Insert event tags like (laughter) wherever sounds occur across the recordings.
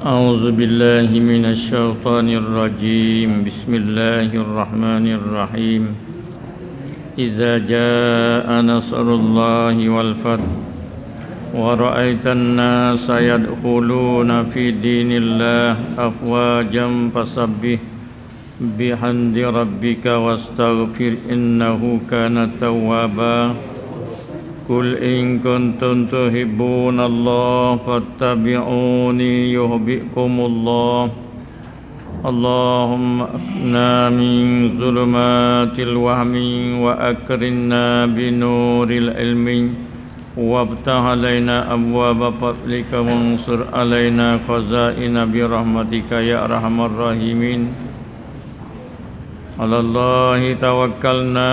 أعوذ بالله من الشيطان الرجيم بسم الله الرحمن الرحيم إذا جاء نصر الله والفتح ورأيت الناس يدخلون في دين الله أفواجا فسبح بحمد ربك واستغفر إنه كان توابا قل إن كنتم تحبون الله فاتبعوني يهبئكم الله اللهم أكنا من ظلمات الوهم وأكرمنا بنور العلم وابتح علينا أبواب فضلك وانصر علينا خزائن برحمتك يا أرحم الراحمين على الله توكلنا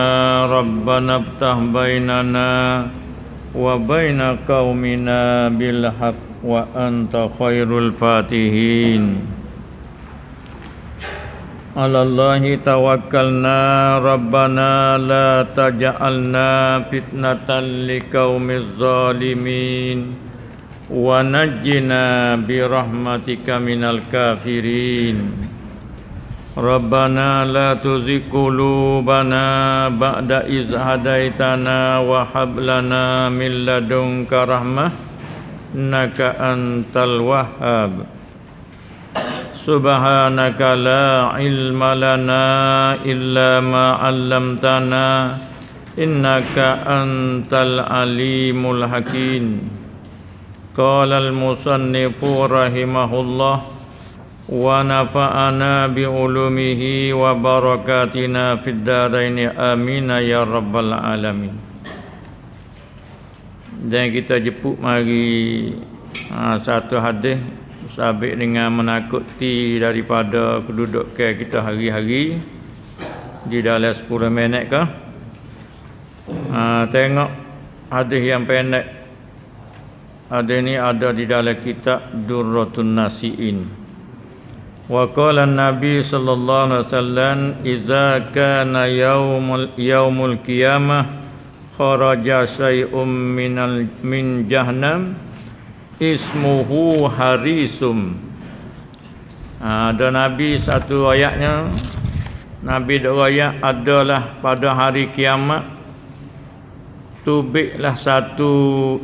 ربنا افتح بيننا وبين قومنا بالحق وأنت خير الفاتحين على الله توكلنا ربنا لا تجعلنا فتنة لقوم الظالمين ونجنا برحمتك من الكافرين Amen. ربنا لا تزغ قلوبنا بعد إذ هديتنا وهب لنا من لدنك رحمة إنك أنت الوهاب سبحانك لا علم لنا إلا ما علمتنا إنك أنت العليم الحكيم قال المصنف رحمه الله ونفعنا بعلومه وبركاتنا في الدارين آمين ya Rabbal alamin. Jangan kita jeput mari ha, satu hadis sabit dengan menakuti daripada kedudukan kita hari-hari di dalam 10 minit ke ha, tengok hadis yang pendek hadis ni ada di dalam kitab Durratun Nasi'in Wa qala an-nabi sallallahu alaihi wasallam idza kana yaumul yaumul qiyamah kharaja shay'un minal min jahannam ismuhu harisum. Ha, ada nabi satu ayatnya nabi dua ayat adalah pada hari kiamat tubiklah satu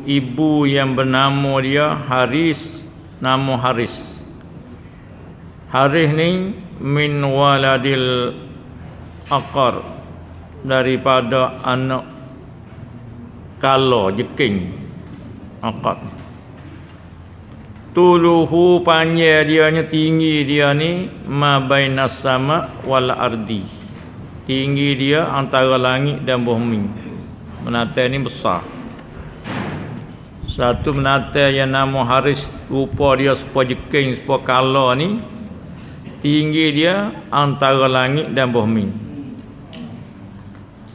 ibu yang bernama dia Haris nama Haris. Harith ni min waladil akar daripada anak kala jeking akar tuluhu panjang dia ni tinggi dia ni ma bainas sama wal ardi tinggi dia antara langit dan bumi menata ni besar satu menata yang nama haris rupa dia sepa jeking sepa kala ni tinggi dia antara langit dan bumi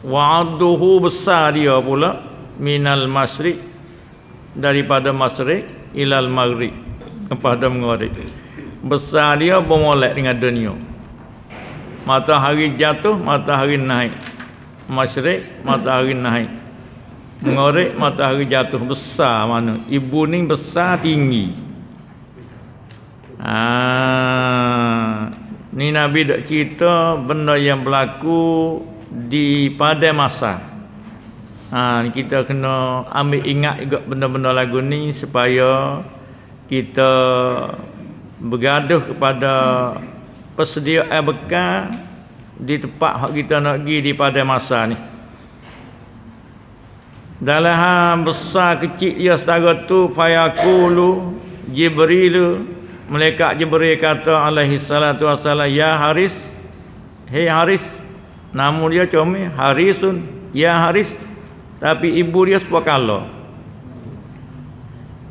wa'aduhu besar dia pula minal masyrik daripada masyrik ilal maghrib kepada maghrib besar dia bermolek dengan dunia matahari jatuh matahari naik masyrik matahari naik maghrib matahari jatuh besar mana ibu ni besar tinggi Ha, ni Nabi dah cerita benda yang berlaku di pada masa. Ha, kita kena ambil ingat juga benda-benda lagu ni supaya kita bergaduh kepada persedia air bekal di tempat hak kita nak pergi di pada masa ni. Dalam besar kecil ia ya setara tu fayakulu jibrilu Malaikat Jibril kata alaihi salatu wassalam ya Haris. Hei Haris. Nama dia comel Harisun. Ya Haris. Tapi ibu dia sepuluh kala.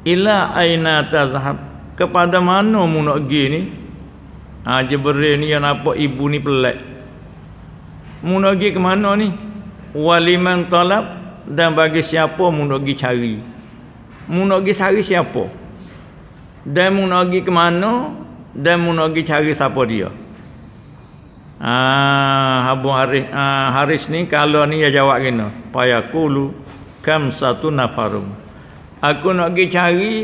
Ila aina tazhab. Kepada mana mu nak pergi ni? Ha, Jibril ni yang nampak ibu ni pelak Mu nak pergi ke mana ni? Waliman talab dan bagi siapa mu nak pergi cari? Mu nak pergi cari siapa? dan mu nak pergi ke mana dan mu nak pergi cari siapa dia ah Abu Haris ah, Haris ni kalau ni dia jawab gini payakulu kam satu nafarum aku nak pergi cari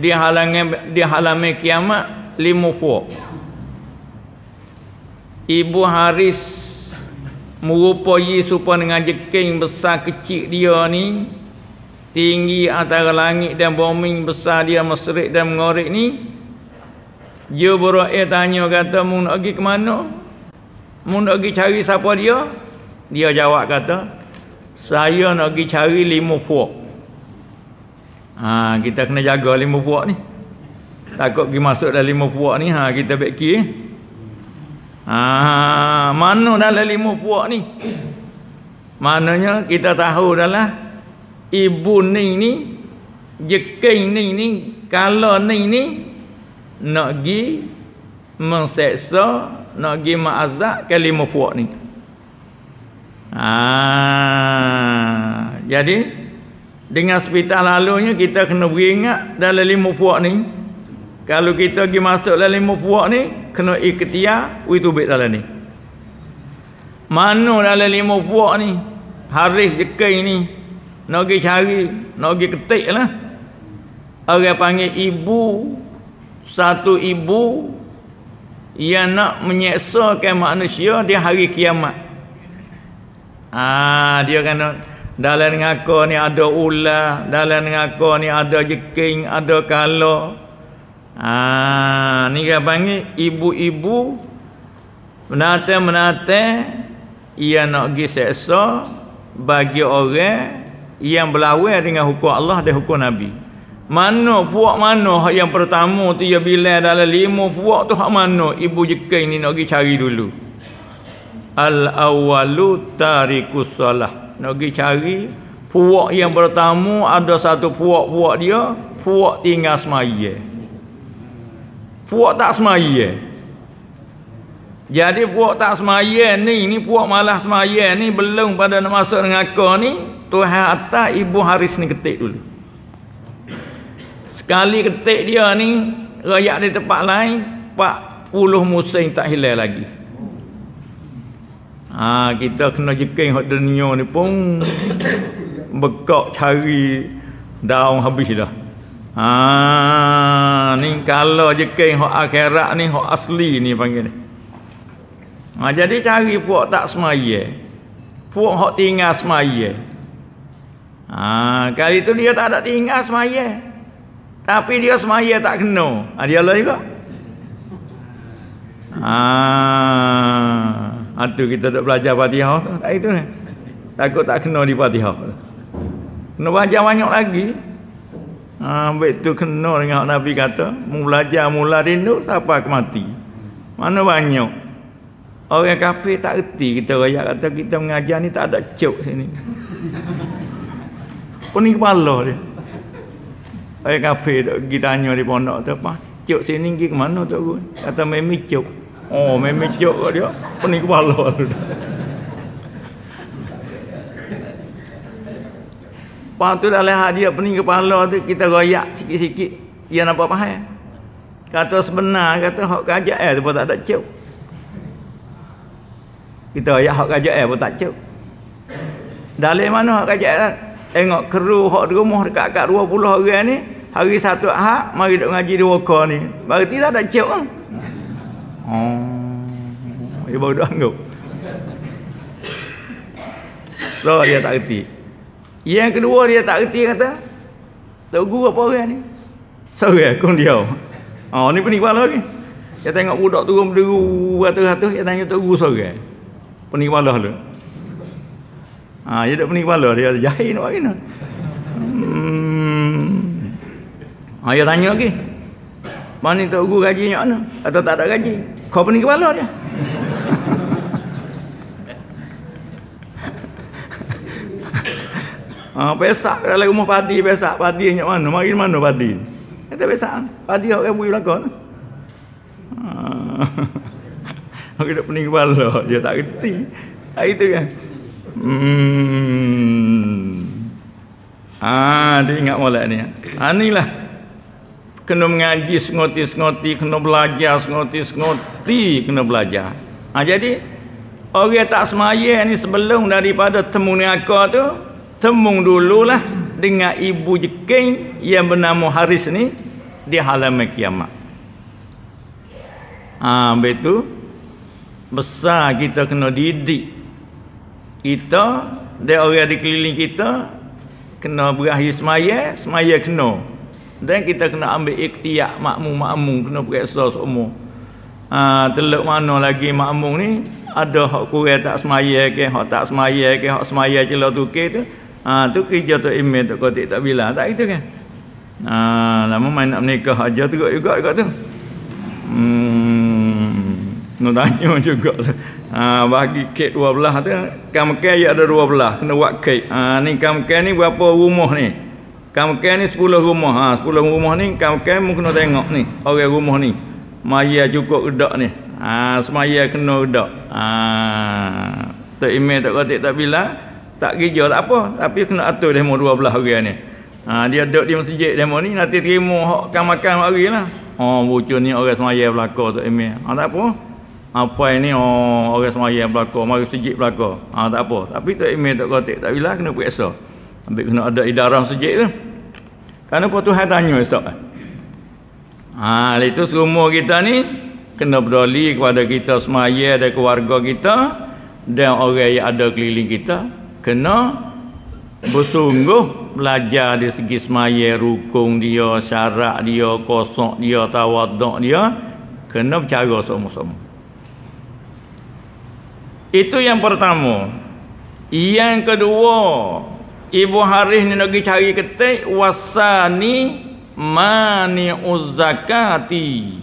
di halangan di halaman kiamat lima puak Ibu Haris merupai supaya dengan jeking besar kecil dia ni tinggi antara langit dan bumi besar dia mesrik dan mengorek ni dia berakhir eh, tanya kata mu nak pergi ke mana mu nak pergi cari siapa dia dia jawab kata saya nak pergi cari lima puak ha, kita kena jaga lima puak ni takut pergi masuk dalam lima puak ni ha, kita beki eh? ha, mana dalam lima puak ni mananya kita tahu dalam ibu ni ni jekin ni ni kalau ni ni nak gi mengseksa nak gi mengazab ke lima puak ni ha. jadi dengan sepital lalunya kita kena beringat dalam lima puak ni kalau kita pergi masuk dalam lima puak ni kena ikhtiar witubik dalam ni mana dalam lima puak ni haris jekin ni nak pergi cari nak pergi ketik lah orang panggil ibu satu ibu yang nak menyeksakan manusia di hari kiamat Ah dia kena dalam ngaku ni ada ular dalam ngaku ni ada jeking ada kala ha, Ah ni dia panggil ibu-ibu menate menate ia nak pergi seksa bagi orang yang berlawan dengan hukum Allah dan hukum Nabi. Mana puak mana yang pertama tu ya bila dalam lima puak tu hak mana ibu jika ni nak pergi cari dulu. Al awalu tarikus solah. Nak pergi cari puak yang pertama ada satu puak-puak dia puak tinggal semaya. Puak tak semaya. Jadi puak tak semaya ni, ni puak malah semaya ni belum pada nak masuk dengan kau ni, Tuhan atas Ibu Haris ni ketik dulu sekali ketik dia ni rakyat di tempat lain 40 musim tak hilang lagi ha, kita kena jeking hak dunia ni pun bekok cari daun habis dah ha, ni kalau jeking hak akhirat ni hak asli ni panggil ni ha, jadi cari puak tak semaya puak hak tinggal semaya Ha, kali itu dia tak ada tinggal semaya. Tapi dia semaya tak kena. Ha, dia Allah juga. Ha, Itu ha, kita dah belajar Fatihah tu. Tak itu Takut tak kena di Fatihah. Kena belajar banyak lagi. Ha, baik tu kena dengan orang Nabi kata. mula belajar mula rindu siapa ke mati. Mana banyak. Orang kafir tak erti kita rakyat kata kita mengajar ni tak ada cok sini. (laughs) pening kepala dia. Ayah kafe tu pergi tanya di pondok tu apa. Cuk sini pergi ke mana tu aku? Kata memi cuk. Oh, memi cuk kat dia. Pening kepala tu. Lepas tu dah lehat dia pening kepala tu kita goyak sikit-sikit. Dia nampak apa hal? Kata sebenar kata hok kajak eh tu pun tak ada cuk. Kita ayah hok kajak eh pun tak cuk. Dalam mana hok kajak Engok keru hok di rumah dekat akak 20 orang ni, hari satu ahad mari duk ngaji di waka ni. Berarti lah tak cek ah. Oh. Ya bodoh anggap. So dia tak reti. Yang kedua dia tak reti kata, "Tok guru apa orang ni?" Sorry aku dia. Oh ni pun kepala lagi. Dia tengok budak turun berderu ratus-ratus dia tanya tok guru sorang. Pening kepala lah. Ha, dia duduk pening kepala dia kata jahil nak buat kena. Hmm. Ha, tanya lagi. Okay. Mana tak guru gaji mana? Atau tak ada gaji? Kau pening kepala dia. (laughs) ha, pesak dalam rumah padi, pesak padi yang mana? Mari mana padi? Kata pesak, padi yang kamu belakang. Ha. Aku (laughs) duduk pening kepala, dia tak kerti. Ha, itu kan. Ya. Hmm. Ah, dia ingat molek ni. Ya. Ah, inilah kena mengaji sengoti-sengoti, kena belajar sengoti-sengoti, kena belajar. Ah, jadi orang tak semaya ni sebelum daripada temu ni aku tu, temung dululah dengan ibu jeking yang bernama Haris ni di halaman kiamat. Ah, betul. Besar kita kena didik kita dan orang dikeliling kita kena berakhir semaya semaya kena dan kita kena ambil ikhtiak makmum makmum kena pergi seluruh semua ha, teluk mana lagi makmum ni ada hak kurai tak semaya ke hak tak semaya ke hak semaya celah tu ke tu ha, tu kerja tu email tu kotik tak bila tak gitu kan ha, lama main nak menikah aja teruk juga juga tu. Nak tanya (laughs) juga. Ha, bagi kek 12 tu, kamkan ya ada 12, kena buat kek. Ha, ni kamkan ni berapa rumah ni? Kamkan ni 10 rumah. Ha, ah, 10 rumah ni kamkan mu kena tengok ni, orang rumah ni. Maya cukup redak ni. Ha, semaya kena redak. Ha, tak email tak kata tak bila, tak kerja tak apa, tapi kena atur demo 12 orang ni. Ha, dia duduk di masjid demo ni nanti terima hak makan hari lah. Oh, bucu ni orang semaya belakang tak email. Ha, tak apa apa ah, ini oh, orang semaya berlaku mari sejik berlaku ha, ah, tak apa tapi tak email tak kotik tak bila kena periksa ambil kena ada idarah sejik tu kerana apa Tuhan tanya esok ha, ah, itu semua kita ni kena peduli kepada kita semaya dan keluarga kita dan orang yang ada keliling kita kena bersungguh belajar di segi semaya rukung dia syarak dia kosong dia tawaduk dia kena bercara semua-semua itu yang pertama. Yang kedua, Ibu Harith ni nak cari ketik wasani mani uzakati.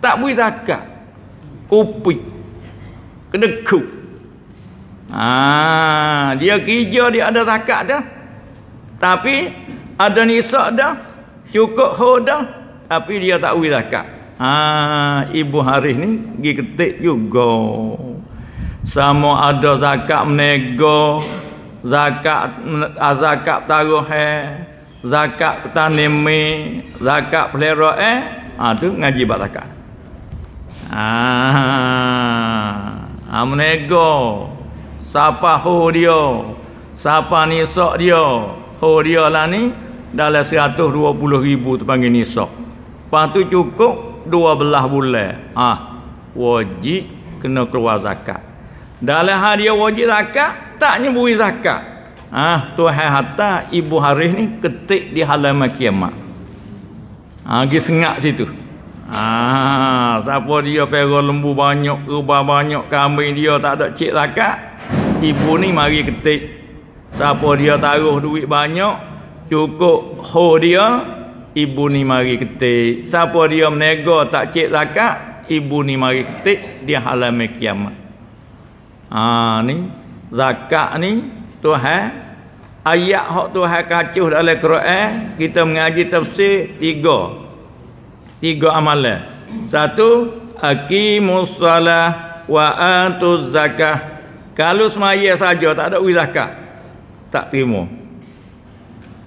Tak beri zakat. Kupi. Kedekuk. Ah, dia kerja dia ada zakat dah. Tapi ada nisab dah, cukup hoda tapi dia tak beri zakat. Ah, ibu Harith ni pergi ketik juga sama ada zakat menego zakat ah, zakat taruh eh, zakat petani mi zakat pelera eh ha, tu ngaji bab zakat ah ha, menego siapa ho dia siapa nisok dia ho dia lah ni dalam 120 ribu tu panggil nisok lepas tu cukup 12 bulan ha, wajib kena keluar zakat dalam hal dia wajib zakat tak beri zakat ah ha, tuhan hatta ibu harith ni ketik di halaman kiamat ah ha, sengak situ ah ha, siapa dia perah lembu banyak rubah banyak kambing dia tak ada cik zakat ibu ni mari ketik siapa dia taruh duit banyak cukup ho dia ibu ni mari ketik siapa dia menegur tak cik zakat ibu ni mari ketik di halaman kiamat Ha ni zakat ni Tuhan ayat hak Tuhan kacuh dalam Quran kita mengaji tafsir tiga tiga amalan satu aqimus salah wa atuz zakah kalau semaya saja tak ada zakat tak terima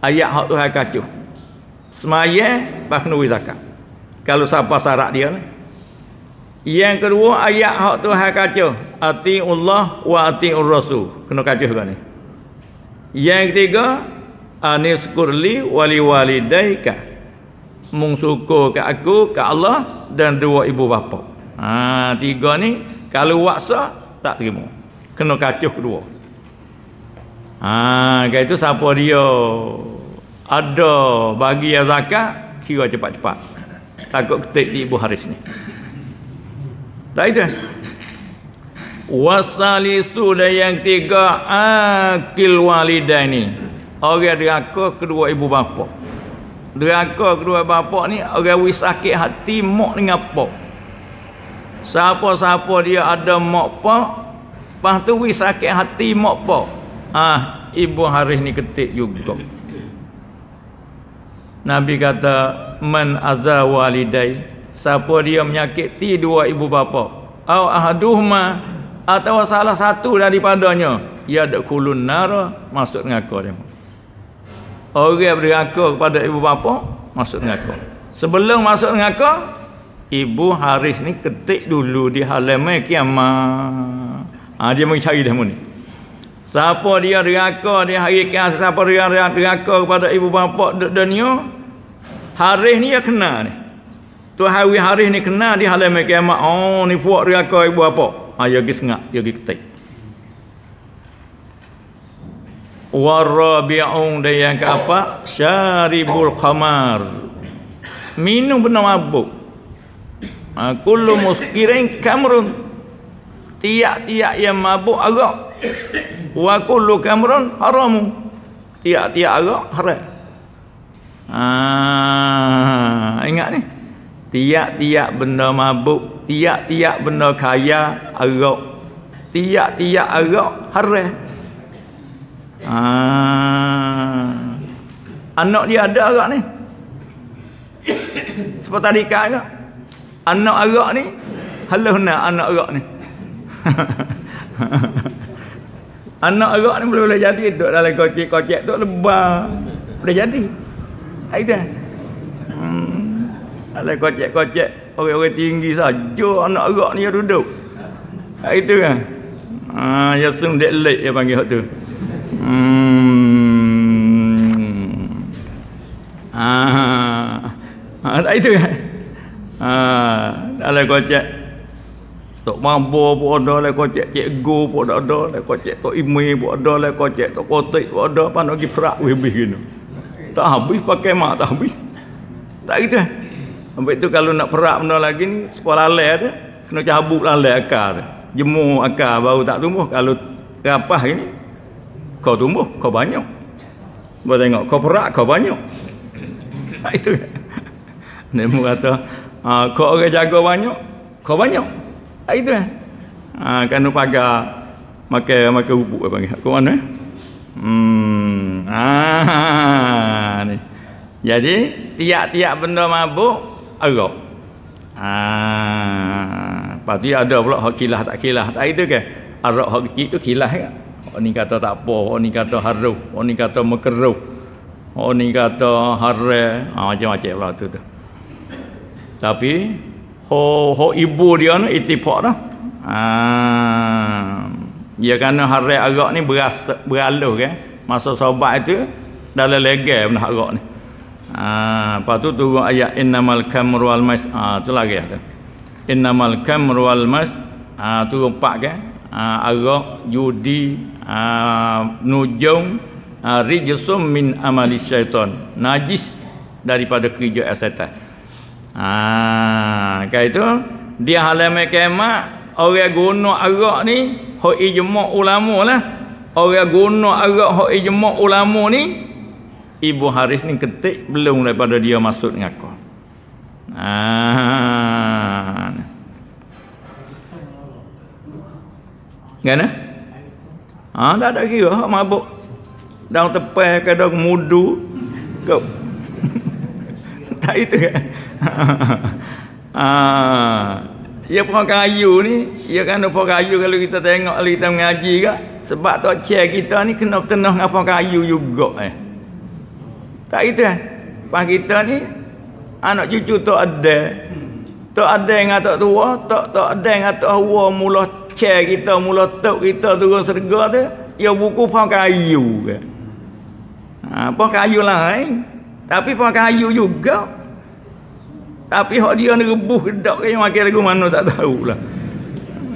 ayat hak Tuhan kacuh semaya pas kena zakat kalau siapa syarat dia ni yang kedua ayat hak tu hak kacau. Ati Allah wa ati Rasul. Kena kacau juga ni. Yang ketiga Anis Kurli, wali wali Daika, syukur ke aku, ke Allah dan dua ibu bapa. Ha, tiga ni kalau waksa tak terima. Kena kacau kedua. Ha, kalau itu siapa dia? Ada bagi yang zakat kira cepat-cepat. Takut ketik di ibu haris ni. Tak itu Wasali sudah yang tiga Akil walidah ni Orang deraka kedua ibu bapa Deraka kedua ibu bapa ni Orang wis sakit hati Mok dengan pok Siapa-siapa dia ada mok pok Lepas tu wis sakit hati mok pok Ah, ibu hari ni ketik juga Nabi kata Man azah walidai siapa dia menyakiti dua ibu bapa au ahaduhuma atau salah satu daripadanya ia dakulun nar masuk neraka dia orang berneraka kepada ibu bapa masuk neraka sebelum masuk neraka ibu haris ni ketik dulu di halaman kiamat ha, dia mesti cari dia ni siapa dia neraka di hari kiamat siapa dia neraka kepada ibu bapa dunia haris ni ya kena ni Tu hari hari ni kena di halam kiamat. Oh ni puak ria kau ibu apa? Ha ah, ya gi sengak, ya gi ketik. Warabi'un dia yang ke apa? Syaribul khamar. Minum benar mabuk. Ha, kullu muskirin kamrun. Tiak-tiak yang mabuk agak. Wa kullu kamrun haramu. Tiak-tiak agak haram. Ah, ha, ingat ni tiap-tiap benda mabuk tiap-tiap benda kaya arak tiap-tiap arak haram ah. ha. anak dia ada arak ni seperti tadi kan arak anak arak ni halus nak anak arak ni (laughs) anak arak ni boleh-boleh jadi duduk dalam kocik-kocik tu lebar boleh jadi ha, itu hmm. Alah kocek-kocek orang-orang tinggi saja anak erak ni duduk. Hak itu kan. Ha ya sung dek lek ya panggil hak tu. Hmm. Ha. Ha itu kan. Ha alah kocek tok mambo pun ada lah kocek cikgu pun ada ada lah kocek tok imi pun ada lah kocek tok kotik pun ada apa nak pergi perak habis gini tak habis pakai mak tak habis tak gitu kan eh? Sampai tu kalau nak perak benda lagi ni sepala leh tu kena cabut leh akar tu. Jemur akar baru tak tumbuh. Kalau rapah ni kau tumbuh, kau banyak. Kau tengok kau perak kau banyak. Nah, (laughs) ha, itu. (laughs) Nemu kata, ha, kau orang jaga banyak, kau banyak. Nah, ha, itu. Ha, kan pagar makan makan bubuk apa panggil. Kau mana? Eh? Hmm. Ah, (laughs) ni. Jadi tiap-tiap benda mabuk Arab. Ah, ha. Pasti ada pula hak kilah tak kilah. Tak itu ke? Arab hak kecil tu kilah ke? Orang ni kata tak apa, orang ni kata haruf, orang ni kata makruh. Orang ni kata harre, ha, ah, macam-macam pula tu tu. Tapi ho ho ibu dia ni itifak dah. Ha. Ah, ya kerana harai arak ni beras, beraluh ke. Masa sobat itu dalam legal pun harak ni. Ha, lepas tu ayat innamal kamru wal mas. Ha, tu lagi ya. Innamal kamru wal mas. Ha, tu empat kan. Ha, arak, judi, ha, nujung, ha, min amali syaitan. Najis daripada kerja syaitan. Ha, kan itu dia halamai kemak orang guna arak ni hak ijma ulama lah. Orang guna arak hak ijma ulama ni Ibu Haris ni ketik belum daripada dia masuk dengan aku. Ah. Gana? Ha, ah, tak ada kira hak mabuk. Dah tepai ke dah mudu. Kau. (laughs) tak itu kan. (laughs) ah. Ya pun kayu ni, ya kan pun kayu kalau kita tengok kalau kita mengaji ke, sebab tu cek kita ni kena tenang apa kayu juga eh. Tak kita. Kan? pas kita ni anak cucu tak ada. Tak ada yang tak tua, tak tak ada yang tak tua mula cek kita mula tok kita turun serga tu, ya buku pang kayu ke. Ha, pang kayu lain. Tapi pang kayu juga. Tapi hak dia ni rebuh kedak ke yang makin lagu mana tak tahulah.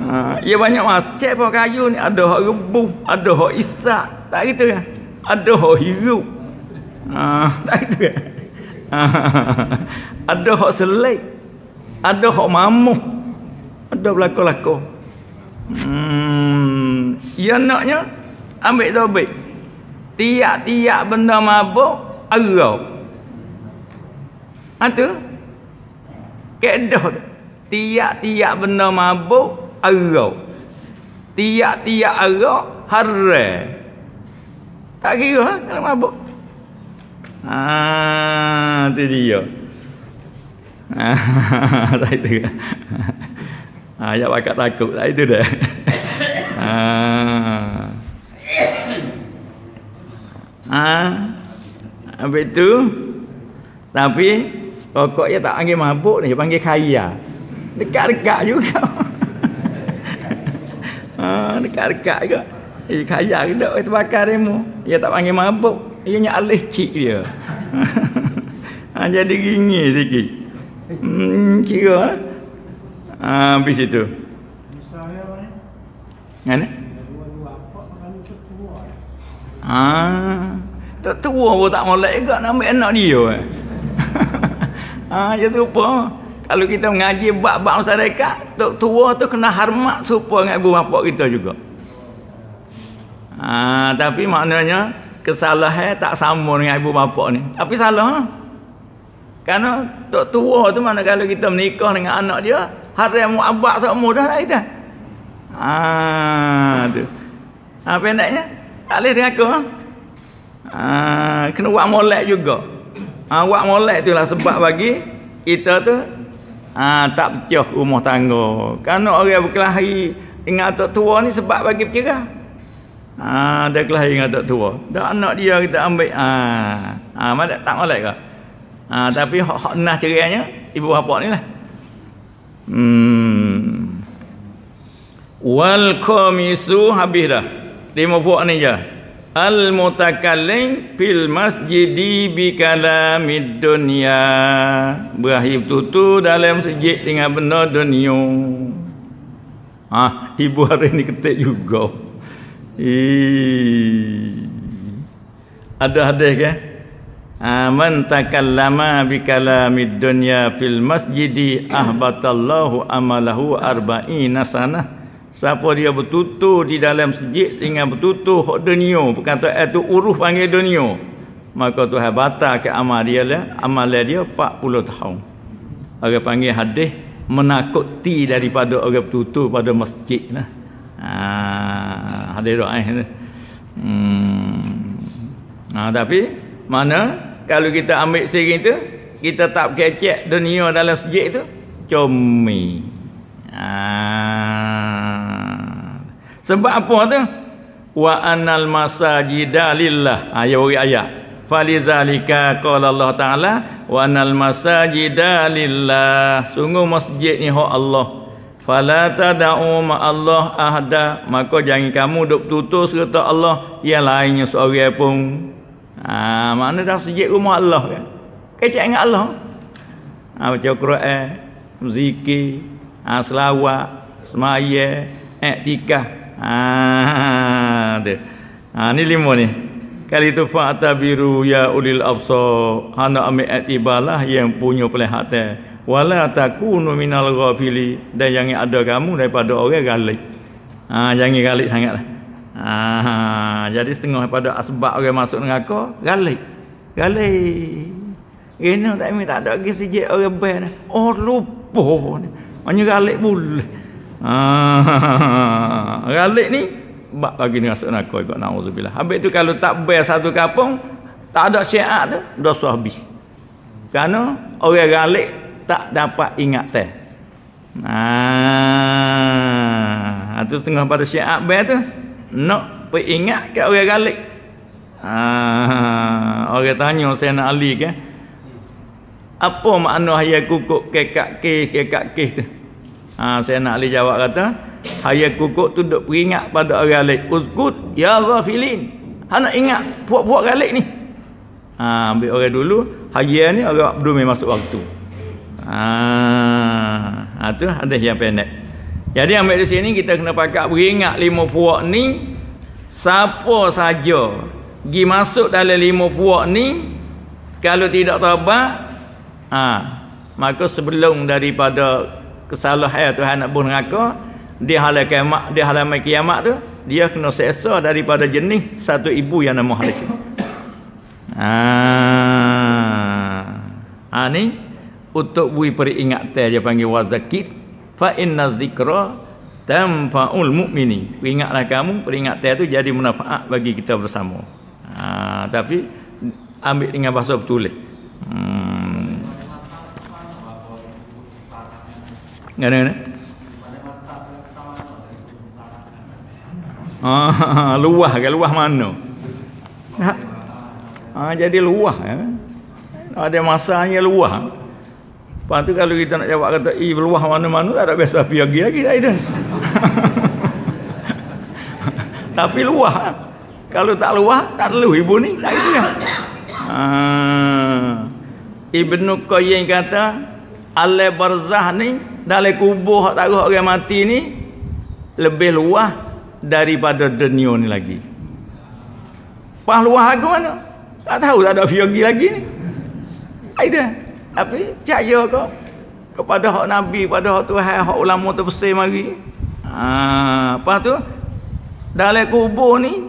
Ha, ya banyak mas, cek pang kayu ni ada hak rebuh, ada hak isak. Tak gitu kan? Ya? Ada hak hirup. Ah, (laughs) tak itu ya. (laughs) ada hok selai, Ada hok mamuh. Ada belako-lako. Hmm, ya naknya ambil tobek. Tiak tiak benda mabuk arau. Ha tu. Kedah tu. tiak tiap benda mabuk arau. Tiak tiak arau harre. Tak kira ha, kalau mabuk. Ah, tu dia. Ah, (laughs) tak itu. Ah, ya bakat takut tak itu dah. Ah. Ah. Apa itu? Tapi pokoknya tak panggil mabuk ni, panggil kaya. Dekat-dekat juga. (laughs) Ah, dekat-dekat juga. Eh, kaya ke tak? Itu bakar remo. Ia tak panggil mabuk ianya alih cik dia ha, (laughs) jadi gini sikit hmm, kira ha? Ha, habis itu mana ha, tak tua pun tak molek juga nak ambil anak dia eh? ha, (laughs) ya serupa kalau kita mengaji bab-bab masyarakat tok tua tu kena hormat serupa dengan ibu bapa kita juga ha, tapi maknanya kesalahan tak sama dengan ibu bapa ni. Tapi salah. Ha? Karena tok tua tu mana kalau kita menikah dengan anak dia, haram muabak seumur dah lah kita. Ha tu. Ha pendeknya tak leh dengan aku. Ha? ha kena buat molek juga. Ha buat molek tu lah sebab bagi kita tu ha, tak pecah rumah tangga. Karena orang berkelahi dengan tok tua ni sebab bagi pencerah. Ha, dia kelahir dengan tak tua. Dah anak dia kita ambil. Ha, ha malak, tak malak ke? Ha, tapi hak-hak nah ceriannya, ibu bapa ni lah. Hmm. Wal komisu habis dah. Lima puak ni je. Al mutakallim fil masjid bi kalamid dunya. Berakhir tutu dalam masjid dengan benda dunia. Ha, ibu hari ni ketik juga ada hadis ke aman takallama bi kalamid dunya fil masjidi ahbatallahu amalahu arba'ina sana siapa dia bertutur di dalam masjid dengan bertutur hak dunia perkataan itu eh, uruf panggil dunia maka Tuhan batal ke amal dia lah amal dia 40 tahun orang panggil hadis menakuti daripada orang bertutur pada masjid lah hadir ah, doa ini. Eh, hmm. Ah, tapi mana kalau kita ambil segi itu kita tak kecek dunia dalam sejik itu comi ah. sebab apa tu wa annal masajida lillah ayat ah, bagi ayat falizalika qala Allah taala wa annal masajida lillah sungguh masjid ni hak Allah Fala tada'u Allah ahda Maka jangan kamu duduk tutus kata Allah Yang lainnya seorang pun ha, Mana dah sejik rumah Allah kan Kecik dengan Allah ha, Baca Quran Zikir ha, Selawat Semaya Iktikah ha, tu. ha, Ni lima ni Kali tu fa'atabiru ya ulil afsar Hana ambil iktibalah yang punya pelihatan wala takunu minal ghafili dan yang ada kamu daripada orang galik ha jangan galik sangatlah ha, ha jadi setengah daripada asbab orang masuk neraka galik galik ini tak minta tak ada lagi sejak orang bel oh lupa hanya galik boleh ha, ha, ha, ha. galik ni bab lagi ni masuk neraka ikut naudzubillah habis tu kalau tak bayar satu kapung, tak ada syiat tu dosa habis kerana orang galik tak dapat ingat teh. Ah, itu tengah pada Syekh Abel tu. Nak peringat ke orang galik. Ah, orang tanya saya nak Ali ke. Apa makna haya kukuk kekak ke kekak ke tu? Ah, saya nak Ali jawab kata, haya kukuk tu duk peringat pada orang galik. Uzkut ya ghafilin. Hana ingat puak-puak galik ni. Ah, ambil orang dulu, haya ni orang Abdul masuk waktu. Ah, ha, tu hadis yang pendek. Jadi ambil di sini kita kena pakai beringat lima puak ni siapa saja gi masuk dalam lima puak ni kalau tidak taubat ha, maka sebelum daripada kesalahan eh, Tuhan nak bunuh aku dia halakan mak dia halaman kiamat tu dia kena seksa daripada jenis satu ibu yang nama hadis Ah. Ha, ha, untuk bui peringatan dia panggil wazakir fa inna zikra tanfa'ul mu'mini ingatlah kamu peringat peringatan tu jadi manfaat bagi kita bersama ha, tapi ambil dengan bahasa betul hmm. Gana -gana? Ah, luah ke luah mana ha, jadi luah eh? ada masanya luah Lepas tu kalau kita nak jawab kata i beluah mana-mana tak ada biasa piagi lagi lagi tak ada. Tapi luah. Kalau tak luah, tak perlu ibu ni, tak itu yang. Ah. Ibnu Qayyim kata Alai barzah ni dalam kubur hak taruh orang mati ni lebih luah daripada dunia ni lagi. Pas luah aku mana? Tak tahu tak ada piagi lagi ni. Aidah tapi percaya ke kepada hak nabi pada hak tuhan hak ulama terbesar mari ha, apa tu dalam kubur ni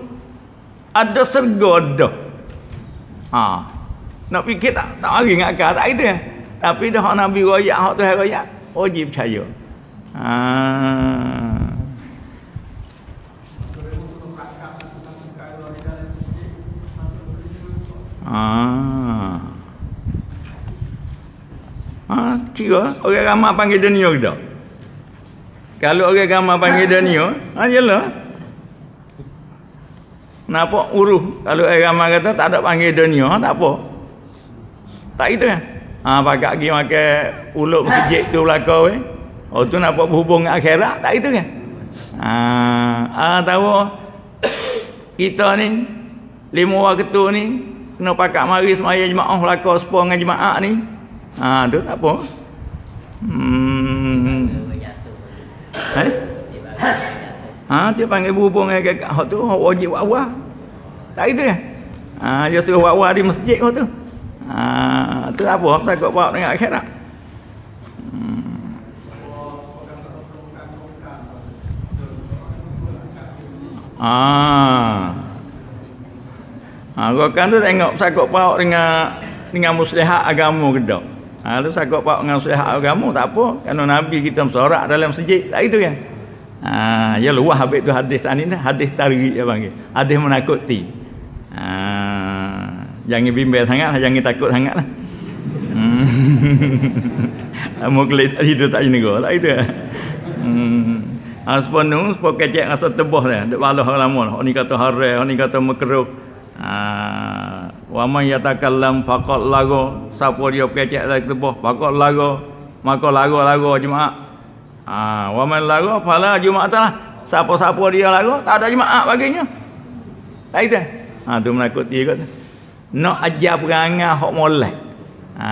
ada serga dah ha nak fikir tak tak mari ingat akal tak gitu ya tapi dah hak nabi raya hak tuhan raya wajib percaya ha Ah. kira orang ramah panggil dunia ke Kalau orang ramah panggil dunia, ha jelah. Kenapa uruh kalau orang ramah kata tak ada panggil dunia, ha, tak apa. Tak itu ya? Kan? Ha, pakak pergi makan ulut masjid tu belakang eh. Oh tu nak buat berhubung dengan akhirat, tak itu ya? Kan? Ha, ah, tahu kita ni lima orang ketua ni kena pakak mari semaya jemaah belakang sepuluh dengan jemaah ni ha, tu tak apa Hmm. Eh? Ha, dia panggil berhubung dengan kakak hok tu, hok wajib buat awal. Tak gitu ya? Ha, dia suruh buat awal di masjid hok tu. Ha, tu apa? Apa takut buat dengan akhirat? Ah. Ha, ah, kan tu tengok sakut paut dengan dengan muslihat agama kedok. Ha, lu sagok pak dengan sihat agama tak apa. Kalau Nabi kita bersorak dalam sejik, tak itu kan. Ha, ya luah habis tu hadis tadi ni, hadis tarik ya panggil. Hadis menakuti. Ha, jangan bimbel sangat, lah, jangan takut sangat lah. Hmm. Amuk (laughs) hidup tak jenis tak itu kan. Hmm. Aspon ha, nu sepo kecek rasa tebah dah. Dak balah lama lah. kata harai, oni kata mekeruk. ha, wa man yatakallam faqad lagu siapa dia kecek dari tubuh faqad lagu maka lagu lagu jemaah ha wa man lagu pala jemaah lah, siapa-siapa dia lagu tak ada jemaah baginya tak itu ha tu menakut dia kata nak ajar perangai hok molek ha,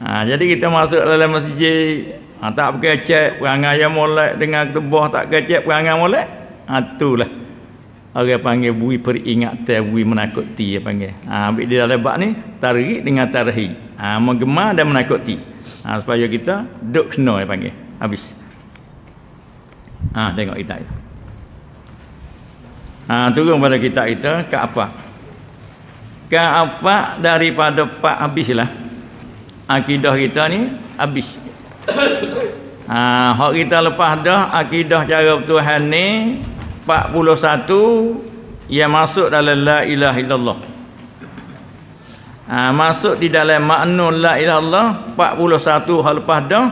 ha, jadi kita masuk dalam masjid ha, tak kecek perangai yang molek dengan tubuh tak kecek perangai molek ha itulah orang panggil bui peringatan bui menakuti dia panggil ha ambil dia dalam bab ni tarik dengan tarhi ha menggemar dan menakuti ha supaya kita duk kena dia panggil habis ha tengok kita itu ha turun pada kita kita ke apa ke apa daripada pak lah akidah kita ni habis (coughs) ha hak kita lepas dah akidah cara Tuhan ni 41 yang masuk dalam la ilaha illallah. Ha, masuk di dalam makna la ilaha illallah 41 hal padah.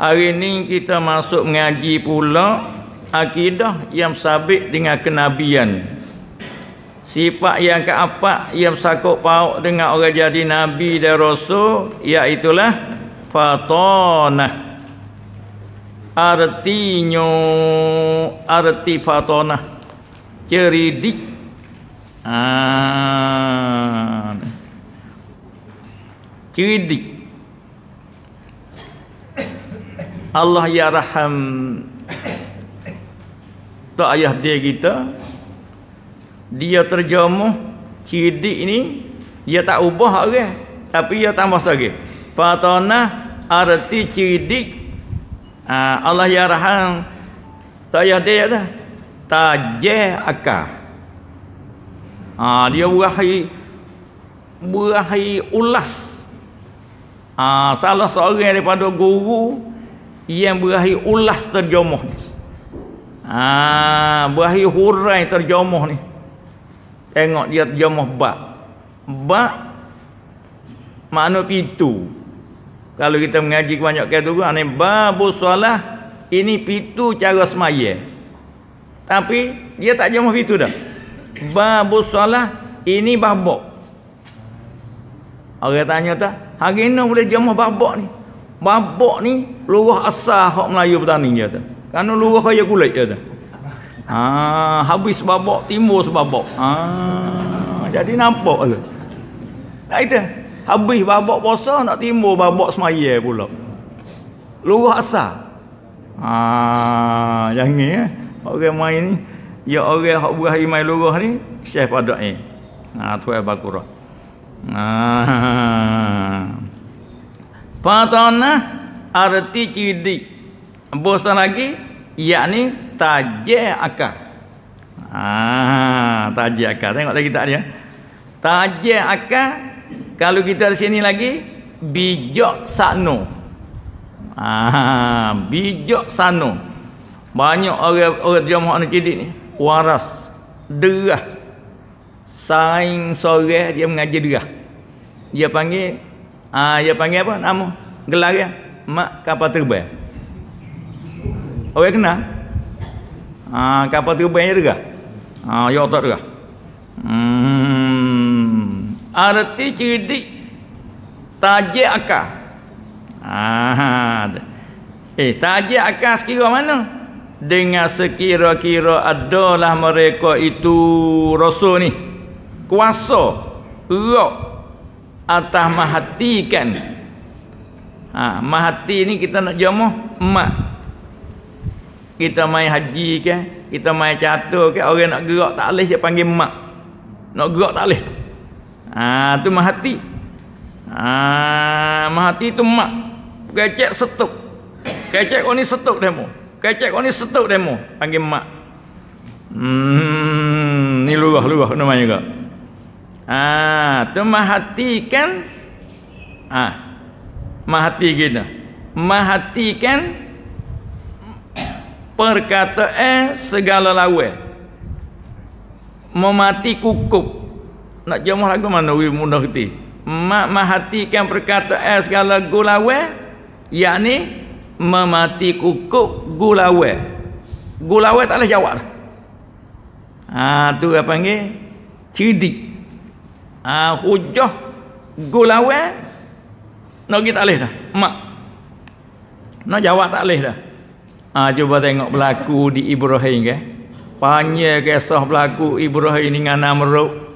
Hari ini kita masuk mengaji pula akidah yang sabit dengan kenabian. Sifat yang keempat yang sakok pauk dengan orang jadi nabi dan rasul iaitu lah fatanah artinyo arti fatona ceridik ah ceridik Allah ya rahim tak ayah dia kita dia terjemuh cidik ni dia tak ubah orang okay? tapi dia tambah lagi fatona arti cidik Ha, Allah ya rahang tak payah dia dah tajah akal ha, dia buahi, buahi ulas ha, salah seorang daripada guru yang buahi ulas terjomoh ni ha, berahi hurai terjomoh ni tengok dia terjomoh bak bak makna pintu kalau kita mengaji banyak kali tu ane babu solah ini pitu cara semaya tapi dia tak jamah pitu dah babu solah ini babok orang tanya tak hari ini boleh jamah babok ni babok ni luruh asah hak Melayu petani dia tu kerana luruh kaya kulit dia tu ha, habis babok timur babok. ha, jadi nampak tu itu Habis babak puasa nak timbul babak semaya pula. Luruh asal. Ha, jangan eh. Orang main ni, ya orang hak buah imai luah ni, syekh pada ni. Ha, tu apa kurang. Ha. Fatana arti cidi. Bosan lagi, yakni tajah akal. Ha, tajah akal. Tengok lagi tak dia. Tajah akal kalau kita di sini lagi bijak sano. Ah, bijak sano. Banyak orang-orang jemaah anak cidik ni waras derah. Saing sore dia mengaji derah. Dia panggil ah dia panggil apa nama? Gelar dia mak kapal terbang. Orang kena. Ah kapal terbang dia derah. Ah yo ya tak derah. Hmm arti cerdik tajik akal ha eh tajik akal sekira mana dengan sekira-kira adalah mereka itu rasul ni kuasa rok atas mahatikan ha mahati ni kita nak jamah mak kita mai haji ke, kita mai catur ke? orang nak gerak tak boleh dia panggil mak nak gerak tak boleh Ah tu mahati. Ah mahati tu mak. Ha, Kecek setuk. Kecek kau ni setuk demo. Kecek kau ni setuk demo. Panggil mak. Hmm ni luah-luah nama juga. Ah tu mahati kan ah ha, mahati gitu. Mahati kan perkataan segala lawan. Memati kukup nak jamah lagu mana wi mudah kerti mak mahatikan perkataan eh, segala gulawe yakni memati kukuk gulawe gulawe tak boleh jawab ha, tu apa panggil cidik ha, hujah gulawe nak kita boleh dah mak nak jawab tak boleh dah ha, cuba tengok berlaku di Ibrahim ke eh. panjang kisah berlaku Ibrahim dengan Namrud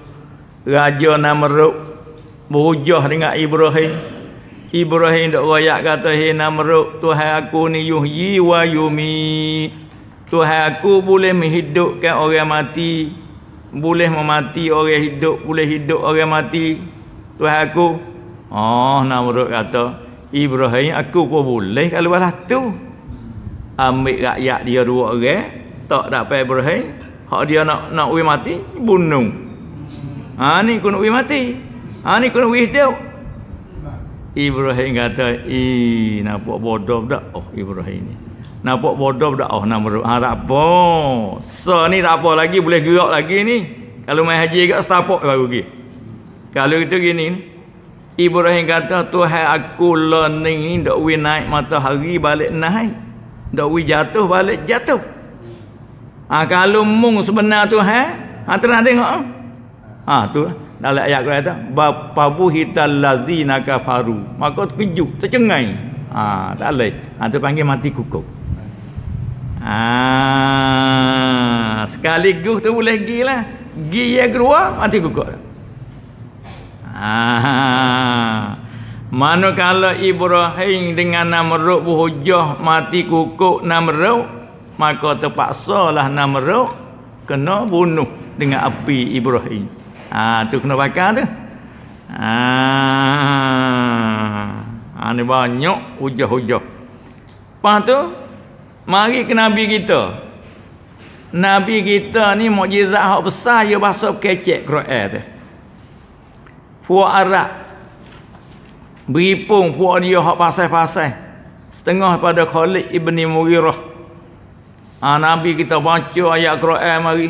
Raja Namrud berhujah dengan Ibrahim. Ibrahim dok royak kata hai Namrud, Tuhan aku ni yuhyi wa yumi. Tuhan aku boleh menghidupkan orang mati, boleh memati orang hidup, boleh hidup orang mati. Tuhan aku. Oh Namrud kata, Ibrahim aku pun boleh kalau balas tu. Ambil rakyat dia dua orang, tak dapat Ibrahim, hak dia nak nak we mati, bunuh. Ha ni kuno wi mati. Ha ni kuno wi hidup. Ibrahim kata, "I nampak bodoh dak oh Ibrahim ni. Nampak bodoh dak oh nama ha tak apa. So ni tak apa lagi boleh gerak lagi ni. Kalau mai haji gak setapak eh, baru gi. Kalau itu gini Ibrahim kata, "Tuhan aku lening ni dak wi naik matahari balik naik. Dak wi jatuh balik jatuh." Ha, kalau mung sebenar tu ha, ha tengok ha? Ha tu dalam ayat Quran tu babu hital lazina kafaru. Maka terkejut, tercengang. Ha tak leh. Ha tu panggil mati kukuk. Ha sekali guh tu boleh gilah. Gi ya gerua mati kukuk. Ha Manakala Ibrahim dengan nama Namrud berhujah mati kukuk Namrud, maka terpaksa nama Namrud kena bunuh dengan api Ibrahim. Ah tu kena bakar tu. Ah. Ah ni banyak hujah-hujah. Lepas tu mari ke nabi kita. Nabi kita ni mukjizat hak besar dia bahasa kecek Quran tu. Puak Arab Beripung puak dia hak pasai-pasai Setengah pada Khalid ibni Murirah ha, ah, Nabi kita baca ayat Quran mari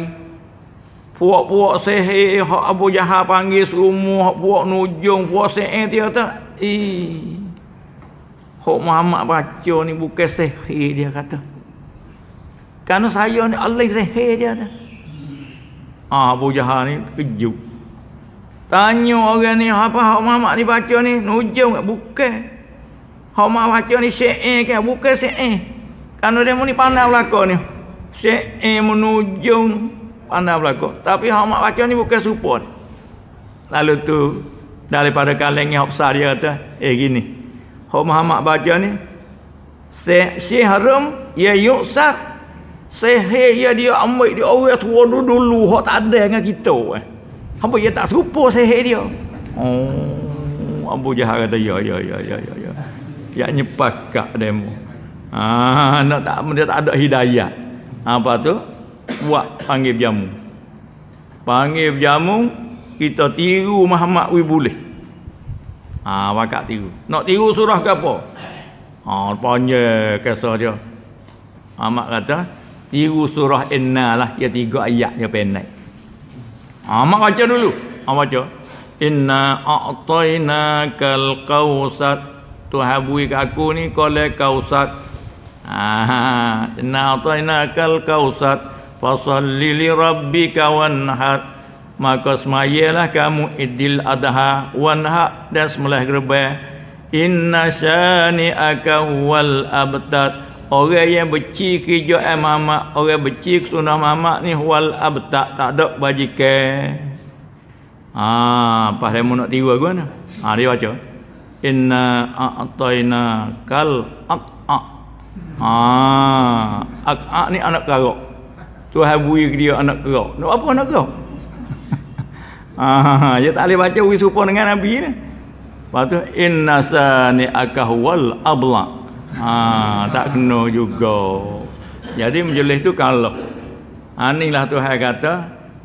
Puak-puak sehe, Hak Abu Jahal panggil semua Hak puak nujung Puak sihir dia kata, Eh Hak Muhammad baca ni bukan sehe dia kata Kerana saya ni Allah sehe dia tak Ah, ha, Abu Jahal ni terkejut. Tanya orang ni apa hak mama ni baca ni nujung ke bukan? Hak mama baca ni syair ke bukan syair? Kan dia muni pandang belaka ni. Syair menujung pandai belako tapi hak mak baca ni bukan serupa lalu tu daripada kalengnya hak besar dia kata eh gini hak Muhammad baca ni sihrum ya yusak sihir ya dia ambil dia orang tua dulu hak tak ada dengan kita eh hampa dia ya tak serupa sihir dia oh abu jahar kata ya ya ya ya ya ya ya nyepakak demo ah nak tak dia tak ada hidayah apa tu buat panggil berjamu panggil berjamu kita tiru Muhammad wi boleh ha pakak tiru nak tiru surah ke apa ha panje kisah dia Muhammad kata tiru surah inna lah ya tiga ayat dia pendek ha mak baca dulu ha baca inna a'tainakal qausat tu habui ke aku ni kole kausat ha inna a'tainakal qausat fasalli li rabbika wanhat maka semayalah kamu idil adha wanhat dan semulah gerbah inna syani'aka wal abtad orang yang beci kerja eh mamak orang beci sunah mamak ni wal abtad tak ada bajike ha apa dia mau nak tiru aku ni kan? ha dia baca inna a'tayna kal ak'a ha ak'a ni anak karok Tu habui ke dia anak kerak. Nak apa anak kerak? (laughs) ah, dia tak boleh baca bui serupa dengan Nabi ni. Lepas tu, inna sani akahwal abla. Ah, tak kena juga. Jadi menjelis tu kalau. Ah, tu lah Tuhan kata,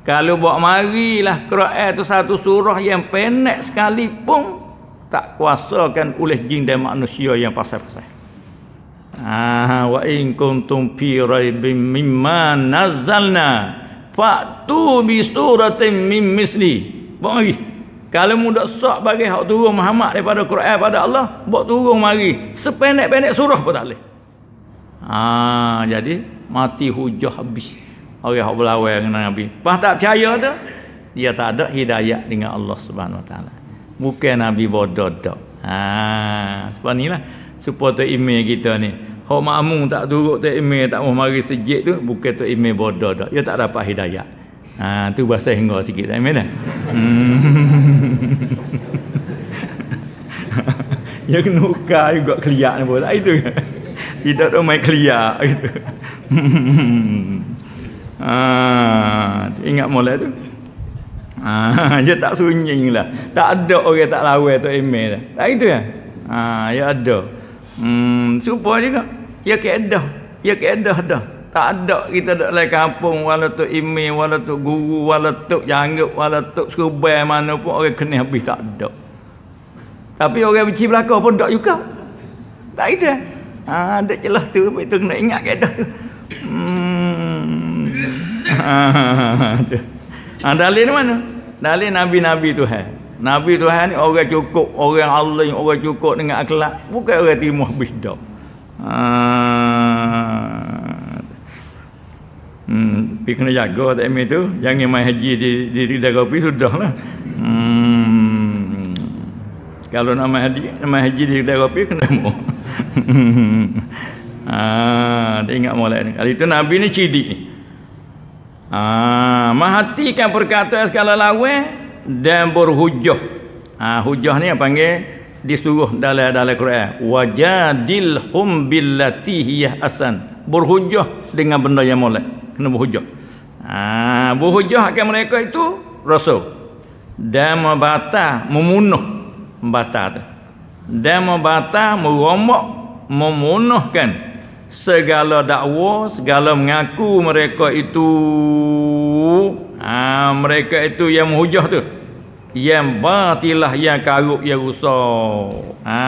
kalau buat marilah Quran tu satu surah yang pendek sekalipun tak kuasakan oleh jin dan manusia yang pasal-pasal. Ah wa in kuntum fi raibim mimma nazzalna fatu bi suratin min misli. Bagi kalau mu dak sok bagi hak turun Muhammad daripada Quran pada Allah, buat turun mari. Sependek-pendek surah pun tak boleh. Ah jadi mati hujah habis. Orang hak belawai dengan Nabi. Pas tak percaya tu, dia tak ada hidayah dengan Allah Subhanahu Wa Taala. Bukan Nabi bodoh dak. Ah sebab inilah supporter email kita ni. Hak makmum tak duduk tu email tak mau mari sejik tu bukan tu email bodoh dah. Dia tak dapat hidayah. Ha tu bahasa hingga sikit tak main dah. Ya kena uka juga keliak ni pun. Itu. Tidak tu main keliak gitu. Ah, (laughs) ingat mula tu. Ah, (laughs) dia tak sunyi lah. Tak ada orang tak lawan tu email dah. Tak itu ya. Ah, ya ada. Hmm, serupa juga. Ya keadah. Ya keadah dah. Tak ada kita dak lain kampung wala tok imi wala tok guru wala tok janggut wala tok serban mana pun orang kena habis tak ada. Tapi orang benci belaka pun dak juga. Tak ada, Ha ada celah tu apa itu kena ingat keadah tu. Hmm. Ha, ha, ha, ha, ha. ha dalil mana? Dalil nabi-nabi Tuhan. Nabi Tuhan ni orang cukup, orang Allah yang orang cukup dengan akhlak, bukan orang timah beda. Ha. Hmm, pi kena jaga tak emi tu, jangan mai haji di di di dagopi sudahlah. Hmm. Kalau nak mai haji, mai haji di dagopi kena mu. ah, (laughs) ha, dia ingat molek ni. Kali tu Nabi ni cidik. Ah, ha, mahatikan perkataan segala lawan, dan berhujah. Ha, hujah ni yang panggil disuruh dalam dalam Quran. Wajadil hum billati hiya asan. Berhujah dengan benda yang molek. Kena berhujah. Ha, berhujah akan mereka itu rasul. Dan membata memunuh membata tu. Dan membata merombak, memunuhkan segala dakwa, segala mengaku mereka itu ha, mereka itu yang menghujah tu yang batilah yang karuk yang rusak. Ha,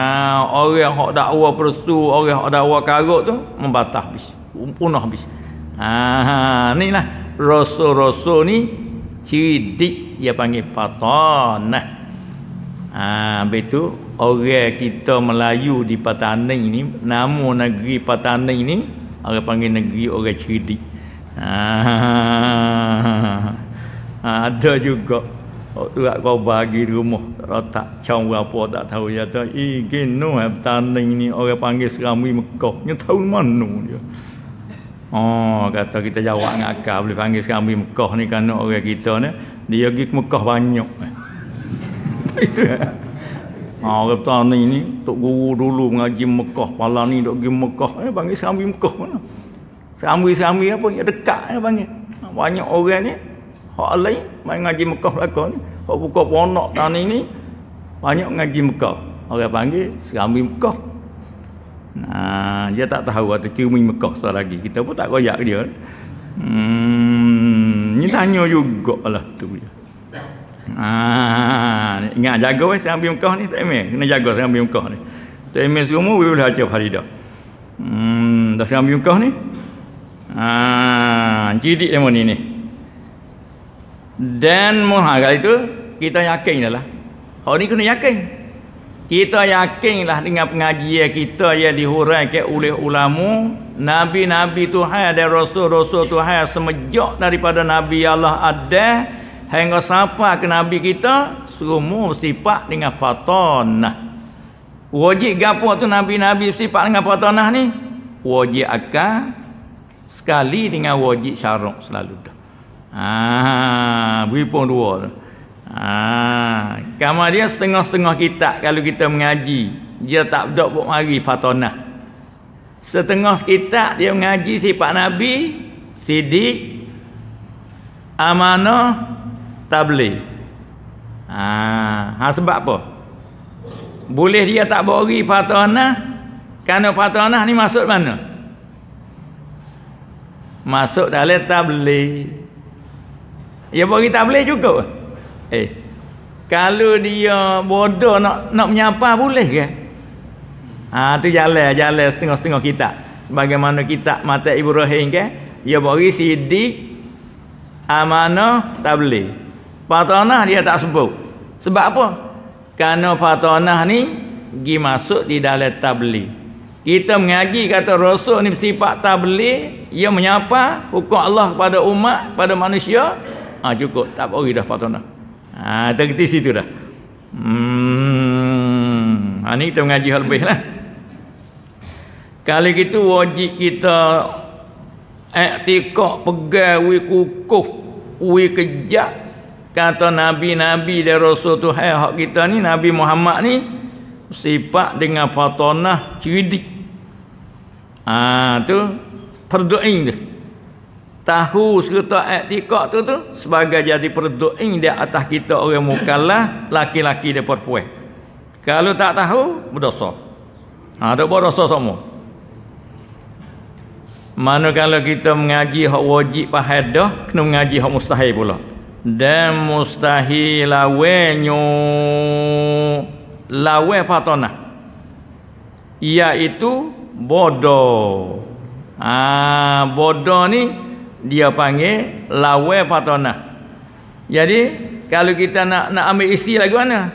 orang hak dakwa perstu, orang hak dakwa karuk tu membatah bis. Punah habis. Ha, ni lah rasul-rasul ni cidik dia panggil patanah. Ha, betu orang kita Melayu di Pataning ni, nama negeri Pataning ni orang panggil negeri orang cidik. Ha, (laughs) ha, ada juga. Ha, ha, ha, ha, ha, ha, ha, ha, Oh, tak lah kau bagi rumah Tak cang apa tak tahu Ya tu Ikin no Hab eh, tanding Orang panggil serambi Mekah Ni tahu mana dia Oh kata kita jawab ngakak Boleh panggil serambi Mekah ni Kerana orang kita ni Dia pergi ke Mekah banyak eh. (laughs) Itu ya Ha, orang petani ni, Tok Guru dulu mengaji Mekah, pala ni duk pergi Mekah, eh, panggil serambi Mekah mana? Serambi-serambi apa? Ya, dekat eh, Banyak orang ni, Hak lain mai ngaji Mekah belaka ni. Hak buka ponok tahun ni. banyak ngaji Mekah. Orang panggil serambi Mekah. Nah, dia tak tahu ada cermin Mekah satu lagi. Kita pun tak koyak dia. Hmm, ni tanya juga lah tu dia. Ah, ingat jaga wei serambi Mekah ni tak main. Kena jaga serambi Mekah ni. Tak main semua we boleh ajar Farida. Hmm, dah serambi Mekah ni. Ah, jadi demo ni ni. Dan muha kali itu kita yakin lah. Hari ini kena yakin. Kita yakinlah dengan pengajian kita yang dihuraikan oleh ulama, nabi-nabi Tuhan dan rasul-rasul Tuhan semenjak daripada Nabi Allah ada hingga sampai ke nabi kita semua sifat dengan fatonah. Wajib gapo tu nabi-nabi sifat dengan fatonah ni? Wajib akal sekali dengan wajib syarak selalu dah. Ah, beripun dua tu. Ah, kamu dia setengah-setengah kita kalau kita mengaji, dia tak bedak buat mari fatonah. Setengah kita dia mengaji sifat nabi, sidik, amanah, tabligh. Ah, ha sebab apa? Boleh dia tak bagi fatonah? Karena fatonah ni masuk mana? Masuk dalam tabligh. Ya bagi boleh cukup. Eh. Kalau dia bodoh nak nak menyapa boleh ke? Ha tu jalan jalan setengah-setengah kita. Bagaimana kita mata Ibu Rahim ke? Dia bagi sidi amanah tabligh. Fatanah dia tak sebut. Sebab apa? Karena fatanah ni gi masuk di dalam tabligh. Kita mengaji kata Rasul ni sifat tabligh, ia menyapa hukum Allah kepada umat, pada manusia Ah cukup tak bagi dah patona ha terhenti situ dah hmm ha kita mengaji hal lebih lah kalau gitu wajib kita iktikad pegang wi kukuh wi kejak kata nabi-nabi dan rasul tu hai hak kita ni nabi Muhammad ni sifat dengan fatonah cerdik ah tu perdoain tu tahu serta etikot tu tu sebagai jadi perdoing di atas kita orang mukallah laki-laki dan perempuan. Kalau tak tahu berdosa. Ha tak berdosa semua. Mana kalau kita mengaji hak wajib pahal kena mengaji hak mustahil pula. Dan mustahil lawenyo lawe patona. Iaitu bodoh. Ah bodoh ni dia panggil lawe patona. jadi kalau kita nak nak ambil isi lagi mana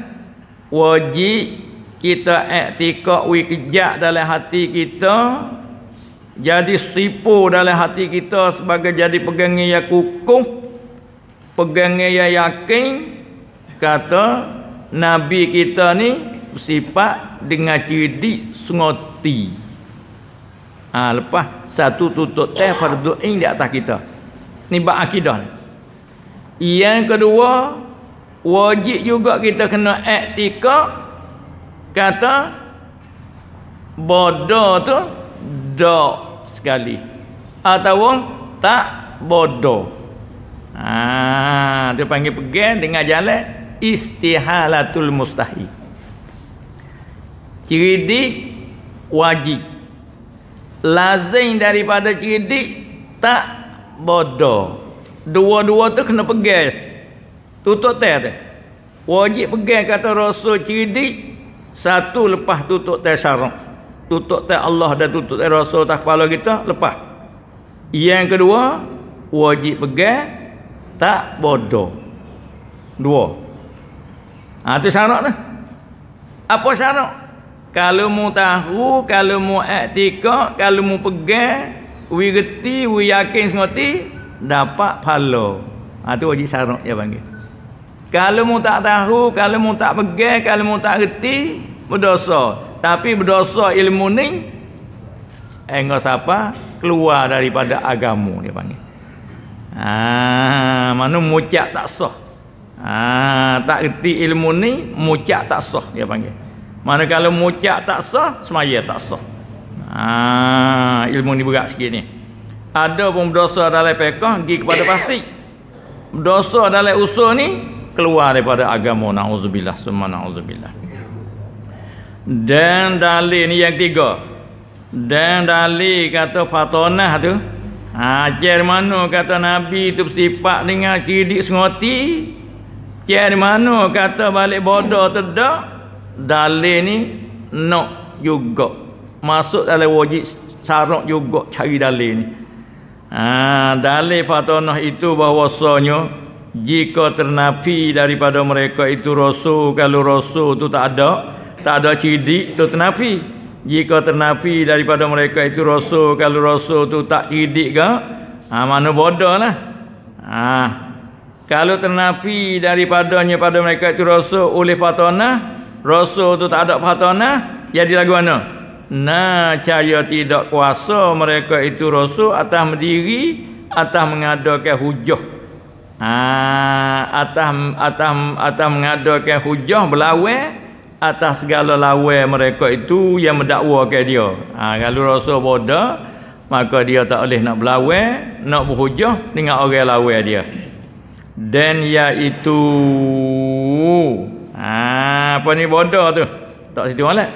wajib kita iktikak wi kejak dalam hati kita jadi sipo dalam hati kita sebagai jadi pegangnya ya kukuh pegangnya ya yakin kata nabi kita ni bersifat dengan ciri sungoti ha, lepas satu tutup teh fardu ain di atas kita ni bab akidah yang kedua wajib juga kita kena iktikaf kata bodoh tu dak sekali atau tak bodoh ha dia panggil pegang dengan jalan istihalatul mustahil ciri wajib lazim daripada cerdik tak bodoh dua-dua tu kena pegas tutup teh tu wajib pegas kata rasul cerdik satu lepas tutup teh syarak tutup teh Allah dan tutup teh rasul tak kepala kita lepas yang kedua wajib pegas tak bodoh dua ha, tu syarak tu apa syarak kalau mu tahu kalau mu etika kalau mu pegang wi reti wi yakin semati dapat pahala ha tu wajib syarat ya panggil kalau mu tak tahu kalau mu tak pegang kalau mu tak reti berdosa tapi berdosa ilmu ni engkau siapa keluar daripada agamamu dia panggil Ah, ha, mana mucak tak sah. Ah, tak reti ilmu ni mucak tak sah dia panggil. Manakala mucak tak sah, semaya tak sah. Ha, ilmu ni berat sikit ni. Ada pun berdosa dalam pekah, pergi kepada pasti. Berdosa dalam usul ni, keluar daripada agama. Na'udzubillah, semua na'udzubillah. Dan dalil ni yang tiga. Dan dalil kata fatonah tu. Ajar ha, mana kata Nabi tu bersifat dengan ciri dik sengoti. Ajar mana kata balik bodoh tu dah. Dale ni nak juga masuk dalam wajib syarat juga cari dale ni ha, dale patonah itu bahwasanya jika ternafi daripada mereka itu rasul kalau rasul tu tak ada tak ada cidik tu ternafi jika ternafi daripada mereka itu rasul kalau rasul tu tak cidik ke ha, mana bodoh lah ha, kalau ternafi daripadanya pada mereka itu rasul oleh patonah Rasul tu tak ada fatana, eh? jadi lagu mana? Nah, cahaya tidak kuasa mereka itu rasul atas mendiri, atas mengadakan hujah. Ha, atas atas atas mengadakan hujah berlawan atas segala lawan mereka itu yang mendakwa ke dia. Ha, kalau rasul bodoh, maka dia tak boleh nak berlawan, nak berhujah dengan orang lawan dia. Dan iaitu Ha, apa ni bodoh tu? Tak situ malat.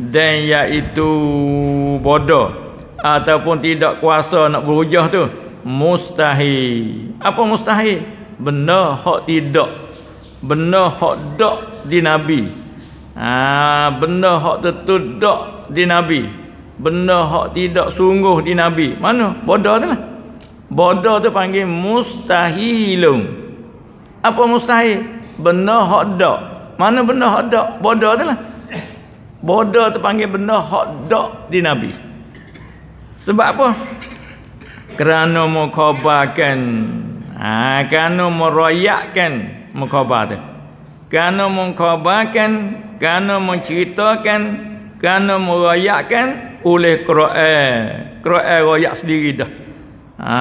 Dan iaitu bodoh. Ataupun tidak kuasa nak berhujah tu. Mustahil. Apa mustahil? Benda hak tidak. Benda hak dok di Nabi. Ha, benda hak tertuduk di Nabi. Benda hak tidak sungguh di Nabi. Mana? Bodoh tu lah. Bodoh tu panggil mustahilum. Apa mustahil? Benda hak dok. Mana benda hotdog bodoh tu lah. Bodoh tu panggil benda hotdog di Nabi. Sebab apa? Kerana mengkobarkan. Ha, kerana merayakkan mengkobar tu. Kerana mengkobarkan. Kerana menceritakan. Kerana merayakkan oleh Kro'el. Kro'el royak sendiri dah. Ha,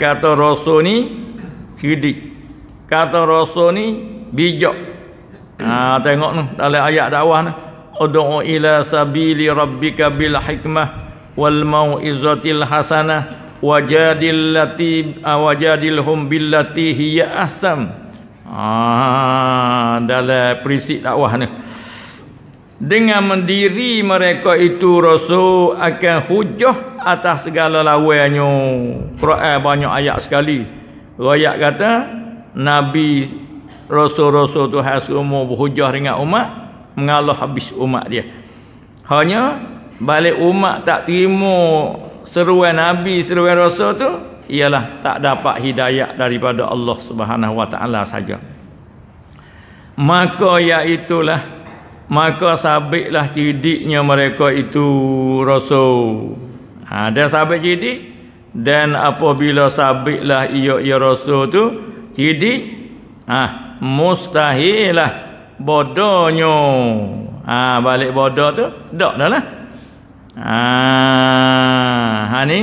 kata Rasul ni sidik. Kata Rasul ni bijak. Ha, tengok tu dalam ayat dakwah ni. Ud'u ila sabili rabbika bil hikmah wal mau'izatil hasanah wajadil lati awajadil hum billati hiya ahsan. Ha, dalam prinsip dakwah ni. Dengan mendiri mereka itu Rasul akan hujah atas segala lawannya. Quran banyak ayat sekali. Rakyat kata Nabi rasul-rasul Tuhan semua berhujah dengan umat mengalah habis umat dia hanya balik umat tak terima seruan nabi seruan rasul tu ialah tak dapat hidayah daripada Allah Subhanahu wa taala saja maka iaitulah maka sabiklah cidiknya mereka itu rasul ha, dia sabik cidik dan apabila sabiklah ia ia rasul tu cidik ah ha, mustahilah bodohnya ha, balik bodoh tu tak dah lah ha, ha ni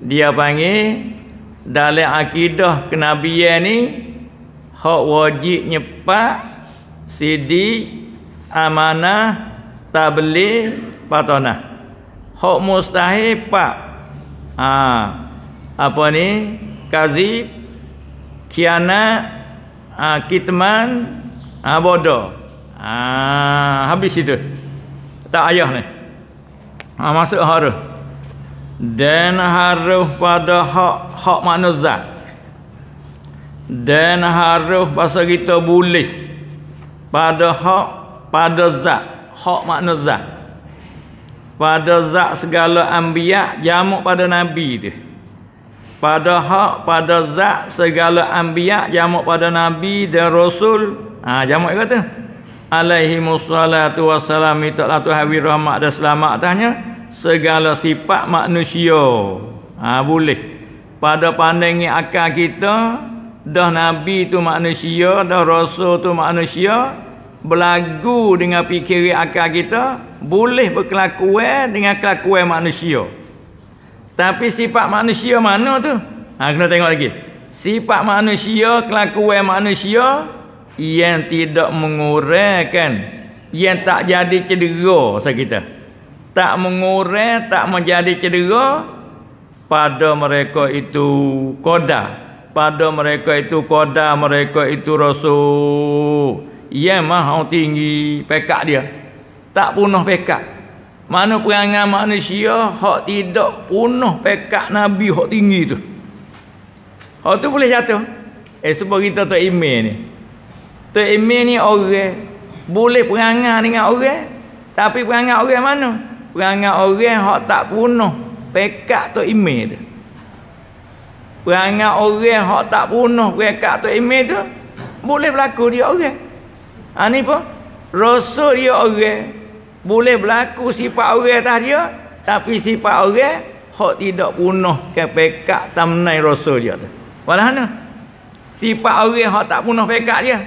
dia panggil dalam akidah kenabian ni hak wajib nyepak sidi amanah tabli patonah hak mustahil pak ha, apa ni kazib khianat ha, kitman ha, bodoh ha, habis itu tak ayah ni ha, masuk haruf dan haruf pada hak hak manusia dan haruf pasal kita bulis pada hak pada zat hak manusia pada zat segala ambiak jamuk pada nabi tu pada hak pada zat segala anbiya jamak pada nabi dan rasul ha jamak kata alaihi musallatu wassalam itulah tuhan wir rahmat dan selamat tanya segala sifat manusia ha boleh pada pandangi akal kita dah nabi tu manusia dah rasul tu manusia berlagu dengan fikir akal kita boleh berkelakuan dengan kelakuan manusia tapi sifat manusia mana tu? Ha kena tengok lagi. Sifat manusia, kelakuan manusia yang tidak menguraikan, yang tak jadi cedera sa kita. Tak mengurai, tak menjadi cedera pada mereka itu koda. Pada mereka itu koda, mereka itu rasul. Yang mahu tinggi pekat dia. Tak punah pekat. Mana perangai manusia hak tidak punah pekat Nabi hak tinggi tu. Hak tu boleh jatuh. Eh sebab kita tak iman ni. Tu iman ni orang boleh perangai dengan orang tapi perangai orang mana? Perangai orang hak tak punah pekat tu iman tu. Perangai orang hak tak punah pekat tu iman tu boleh berlaku dia orang. Ha ni pun Rasul dia orang boleh berlaku sifat orang atas dia tapi sifat orang hak tidak punah ke pekat tamnai rasul dia tu walah mana sifat orang hak tak punah pekat dia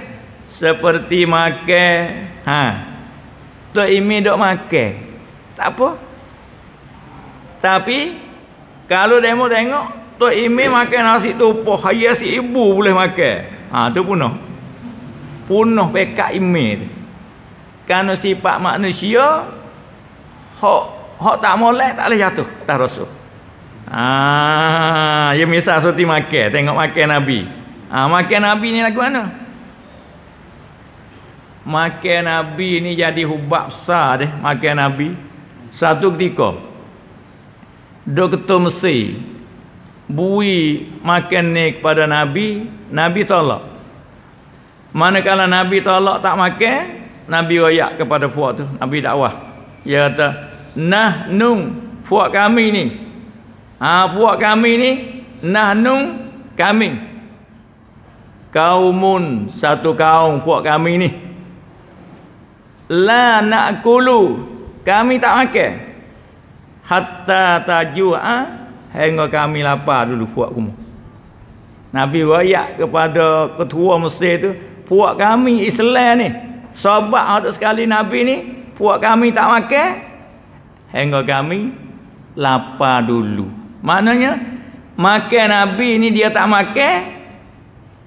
seperti makan ha tu imi dok makan tak apa tapi kalau mau tengok tu imi makan nasi tu, tupoh si ibu boleh makan ha tu punah punah pekat imi tu kerana sifat manusia hok hok tak molek tak boleh jatuh atas rasul. Ah, ya misal suti makan, tengok makan Nabi. Ah, makan Nabi ni lagu mana? Makan Nabi ni jadi hubab besar deh, makan Nabi. Satu ketika Doktor Mesir bui makan ni kepada Nabi, Nabi tolak. Manakala Nabi tolak tak makan, Nabi wayak kepada puak tu Nabi dakwah dia kata nah nung puak kami ni ha, puak kami ni nah nung kami kaumun satu kaum puak kami ni la nak kulu kami tak makan hatta tajua hingga kami lapar dulu puak kamu Nabi wayak kepada ketua Mesir tu puak kami Islam ni sebab ada sekali Nabi ni Puak kami tak makan Hingga kami Lapar dulu Maknanya Makan Nabi ni dia tak makan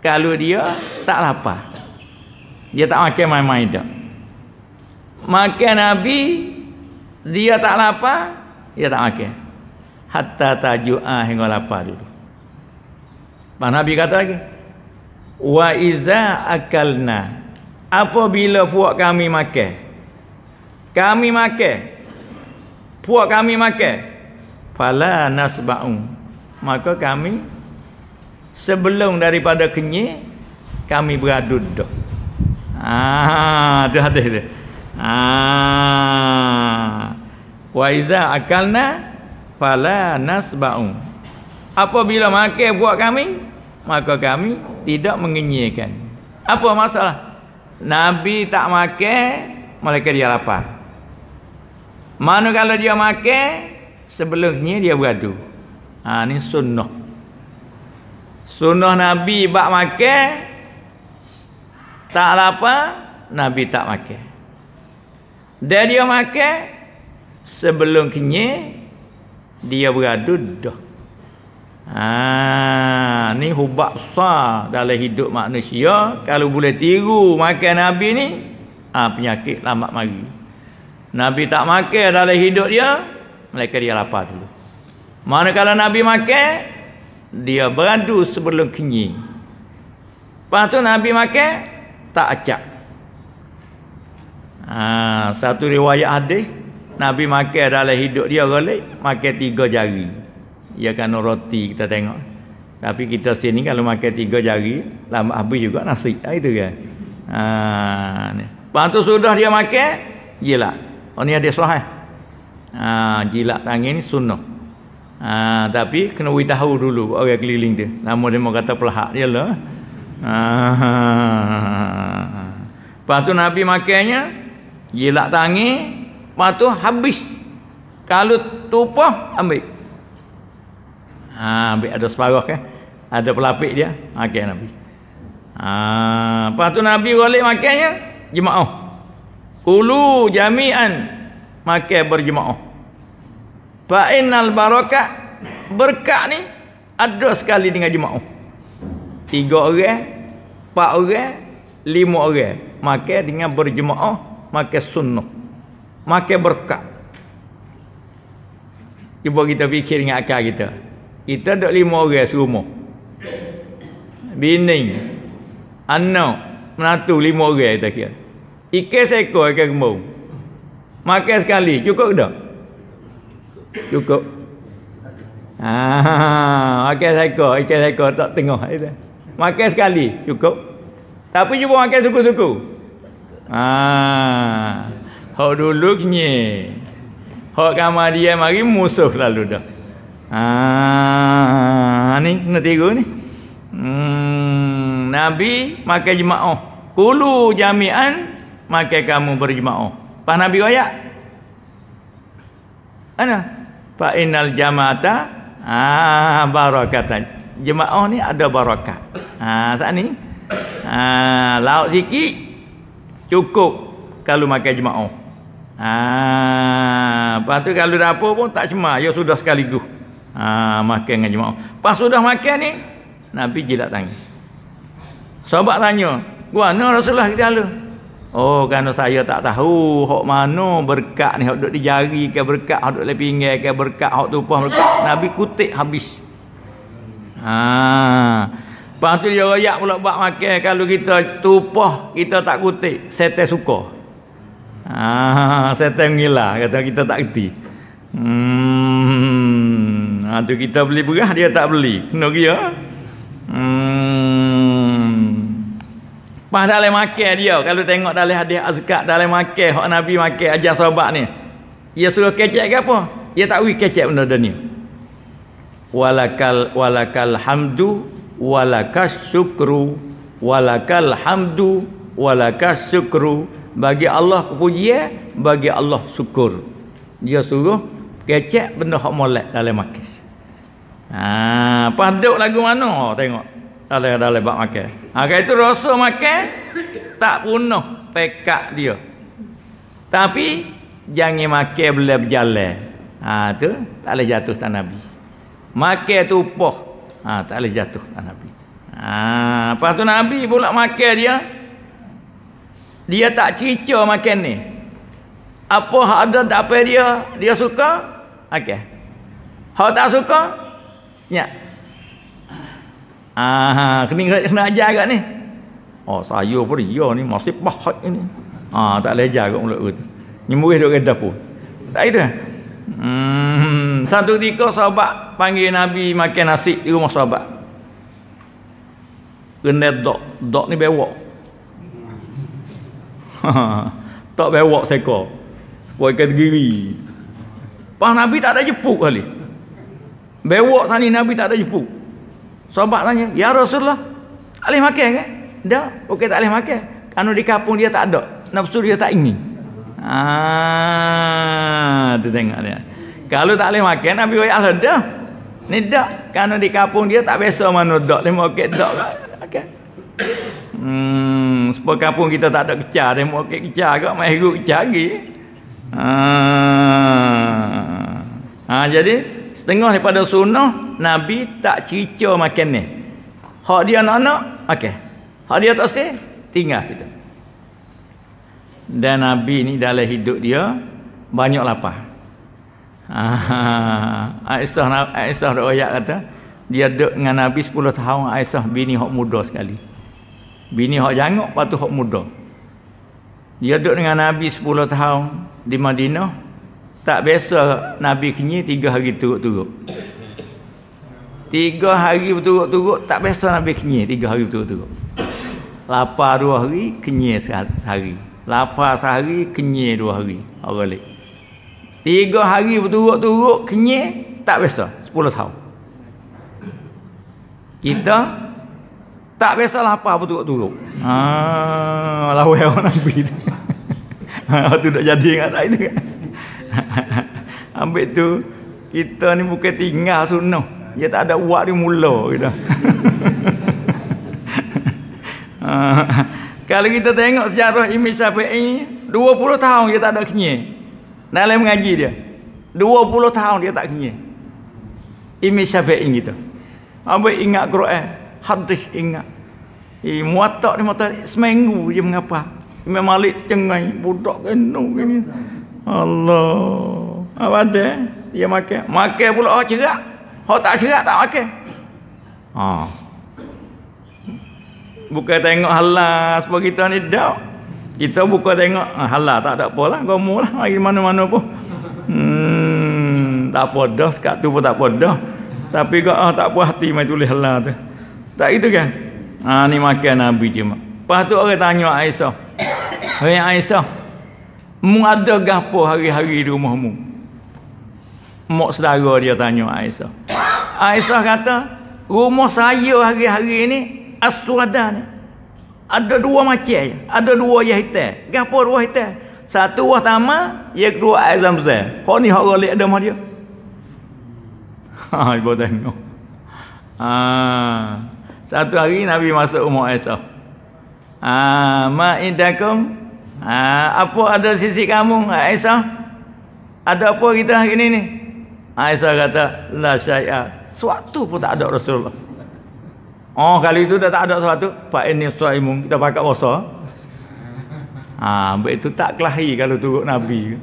Kalau dia tak lapar Dia tak makan main-main dah Makan Nabi Dia tak lapar Dia tak makan Hatta tajuah hingga lapar dulu Pak Nabi kata lagi Wa iza akalna apabila puak kami makan kami makan puak kami makan fala nasba'u maka kami sebelum daripada kenyi kami beradu dok. ah tu hadis tu ah wa iza akalna fala nasba'u apabila makan puak kami maka kami tidak mengenyirkan apa masalah Nabi tak make malaikat dia lapar. Mana kalau dia make sebelumnya dia beradu. Ha ni sunnah. Sunnah Nabi bak make tak lapar Nabi tak make. Dan dia make sebelum kenyang dia beradu dah. Ha, ni hubab besar dalam hidup manusia. Kalau boleh tiru makan Nabi ni, ha, penyakit lambat mari. Nabi tak makan dalam hidup dia, mereka dia lapar dulu. Mana kalau Nabi makan, dia beradu sebelum kenyang. Lepas tu Nabi makan, tak acak. Ha, satu riwayat hadis, Nabi makan dalam hidup dia relik, makan tiga jari ia kan roti kita tengok tapi kita sini kalau makan tiga jari lama habis juga nasi ha, itu ya. ha, ni. Pantu sudah dia makan jilat oh ni ada sahih ha, ah, jilat tangan ni sunnah ha, tapi kena tahu dulu orang keliling dia nama dia mau kata pelahak dia lah ha, lepas tu Nabi makannya jilat tangan lepas tu habis kalau tupah ambil ha, ambil ada separuh kan ada pelapik dia makan okay, Nabi ha, lepas tu Nabi boleh makannya jemaah kulu jami'an makan berjemaah fa'innal barakat berkat ni ada sekali dengan jemaah tiga orang empat orang lima orang maka dengan berjemaah maka sunnah maka berkat cuba kita fikir dengan akal kita kita ada lima orang serumah. Bini. Anak. Menatu lima orang kita kira. Ikan seko ikan kembung. Makan sekali. Cukup tak? Cukup. Ah, makan seko. Ikan seko tak tengok, ya Itu. Makan sekali. Cukup. Tapi cuba makan suku-suku. Ah, ha, how dulu look ni? kamar dia mari musuh lalu dah. Ah, ah, ni kena tiru ni. Hmm, Nabi makan jemaah. Oh, Kulu jami'an makan kamu berjemaah. Pak Nabi waya? Ana fa innal jamaata ah barakatan. Jemaah ni ada barakah. Ah saat ni ah lauk sikit cukup kalau makan jemaah. Ah, lepas tu kalau dapur pun tak cemar, ya sudah sekaligus ha, makan dengan jemaah pas sudah makan ni Nabi jilat tangan sahabat tanya mana Rasulullah kita lalu oh kerana saya tak tahu hak mana berkat ni hak duduk di jari ke berkat hak duduk di pinggir ke berkat hak tupah berkat Nabi kutik habis ha. lepas tu dia rayak pula buat makan kalau kita tupah kita tak kutik setel suka Ah, saya tengok kata kita tak kerti. Hmm, ha, tu kita beli beras dia tak beli. Kena dia. Ah? Hmm. pada dalam makan dia kalau tengok dalam hadis azkar dalam makan hak Nabi makan ajar sahabat ni. Dia suruh kecek ke apa? Dia tak wui kecek benda dunia. Walakal walakal hamdu walakas syukru walakal hamdu walakas syukru bagi Allah kepujian bagi Allah syukur. Dia suruh Kecek benda hak molek dalam makis. Ha, paduk lagu mana? Oh, tengok. Dalam dalam bab makan. Ha, kalau itu rasa makan tak punah pekak dia. Tapi jangan makan bila berjalan. Ha, tu tak boleh jatuh tanah Nabi. Makan tu poh, Ha, tak boleh jatuh tanah Nabi. Ha, lepas tu Nabi pula makan dia. Dia tak cerita makan ni. Apa ada dapat dia, dia suka, Okey. Kalau tak suka, senyap. Ah, kena kena aja agak ni. Oh, saya pun ya ni mesti pahat ini. Ah, tak leh ajar agak mulut tu. Nyemurih duk redah pun. Tak gitu. Hmm, satu ketika sahabat panggil Nabi makan nasi di rumah sahabat. Kena dok, dok ni bewok. (laughs) tak bewok seko. Buat kat giri. Pak Nabi tak ada jepuk kali. Bewok sana Nabi tak ada jepuk. Sahabat tanya, "Ya Rasulullah, tak boleh makan ke?" "Dah, okey tak boleh makan. Kanu di kampung dia tak ada. Nafsu dia tak ingin." Ah, tu tengok dia. Kalau tak boleh makan Nabi oi Allah dah. Ni dah, kanu di kampung dia tak biasa mano dak, lima kek dak. Okay. Hmm, sepuluh kampung kita tak ada kecah, dia mau okey kecah agak, mai kecah lagi. Ah. Ah jadi setengah daripada sunnah nabi tak cicau makan ni. Hak dia anak-anak, okey. Hak dia tak sih, tinggal situ. Dan nabi ni dalam hidup dia banyak lapar. Ah. Aisyah Aisyah royak kata, dia duduk dengan nabi 10 tahun Aisyah bini Hok muda sekali. Bini Hok jangok patu Hok muda. Dia duduk dengan nabi 10 tahun, di Madinah tak biasa Nabi kenyi tiga hari turut-turut tiga hari berturut-turut tak biasa Nabi kenyi tiga hari berturut-turut lapar dua hari kenyi sehari lapar sehari kenyi dua hari orang lain tiga hari berturut-turut kenyi tak biasa sepuluh tahun kita tak biasa lapar berturut-turut haa ah, lawai orang (laughs) Nabi tu (laughs) waktu dah jadi dengan anak itu (laughs) Ambil tu, kita ni bukan tinggal sunuh. Dia tak ada uak dia mula. Kita. (laughs) Ah, kalau kita tengok sejarah Imi Syafi'i, 20 tahun dia tak ada kenyai. Dalam mengaji dia. 20 tahun dia tak kenyai. Imi Syafi'i gitu. Ambil ingat Quran. Hadis ingat. Eh, muatak ni muatak seminggu dia mengapa. Imam Malik tercengai budak kena gini. Allah. Apa ada? Dia makan. Makan pula orang cerak. Orang tak cerak tak makan. Ha. Ah. Bukan tengok halal sebab kita ni dak. Kita buka tengok ah, halal tak ada apalah, gomolah lagi mana-mana pun. Hmm, tak apa dah, sekat tu pun tak apa dah. Tapi kau ah, tak puas hati mai tulis halal tu. Tak itu kan? Ha ah, ni makan Nabi je. Lepas tu orang tanya Aisyah, Hai Aisyah. Mu ada gapo hari-hari di rumahmu? Mak saudara dia tanya Aisyah. Aisyah kata, rumah saya hari-hari ini aswada ni. Ada dua macam Ada dua yang hitam. Gapo dua hitam? Satu wah tama, yang kedua azam besar. Kau ni hak lek ada mah dia. Ha, (laughs) ibu tengok. Ha, satu hari Nabi masuk rumah Aisyah. Ah, ha. ma'idakum Ha, apa ada sisi kamu Aisyah? Ada apa kita hari ini ni? Aisyah kata, la syai'ah. Suatu pun tak ada Rasulullah. Oh, kalau itu dah tak ada suatu, Pak ini suaimu, kita pakai puasa. Ha, baik itu tak kelahi kalau turut Nabi.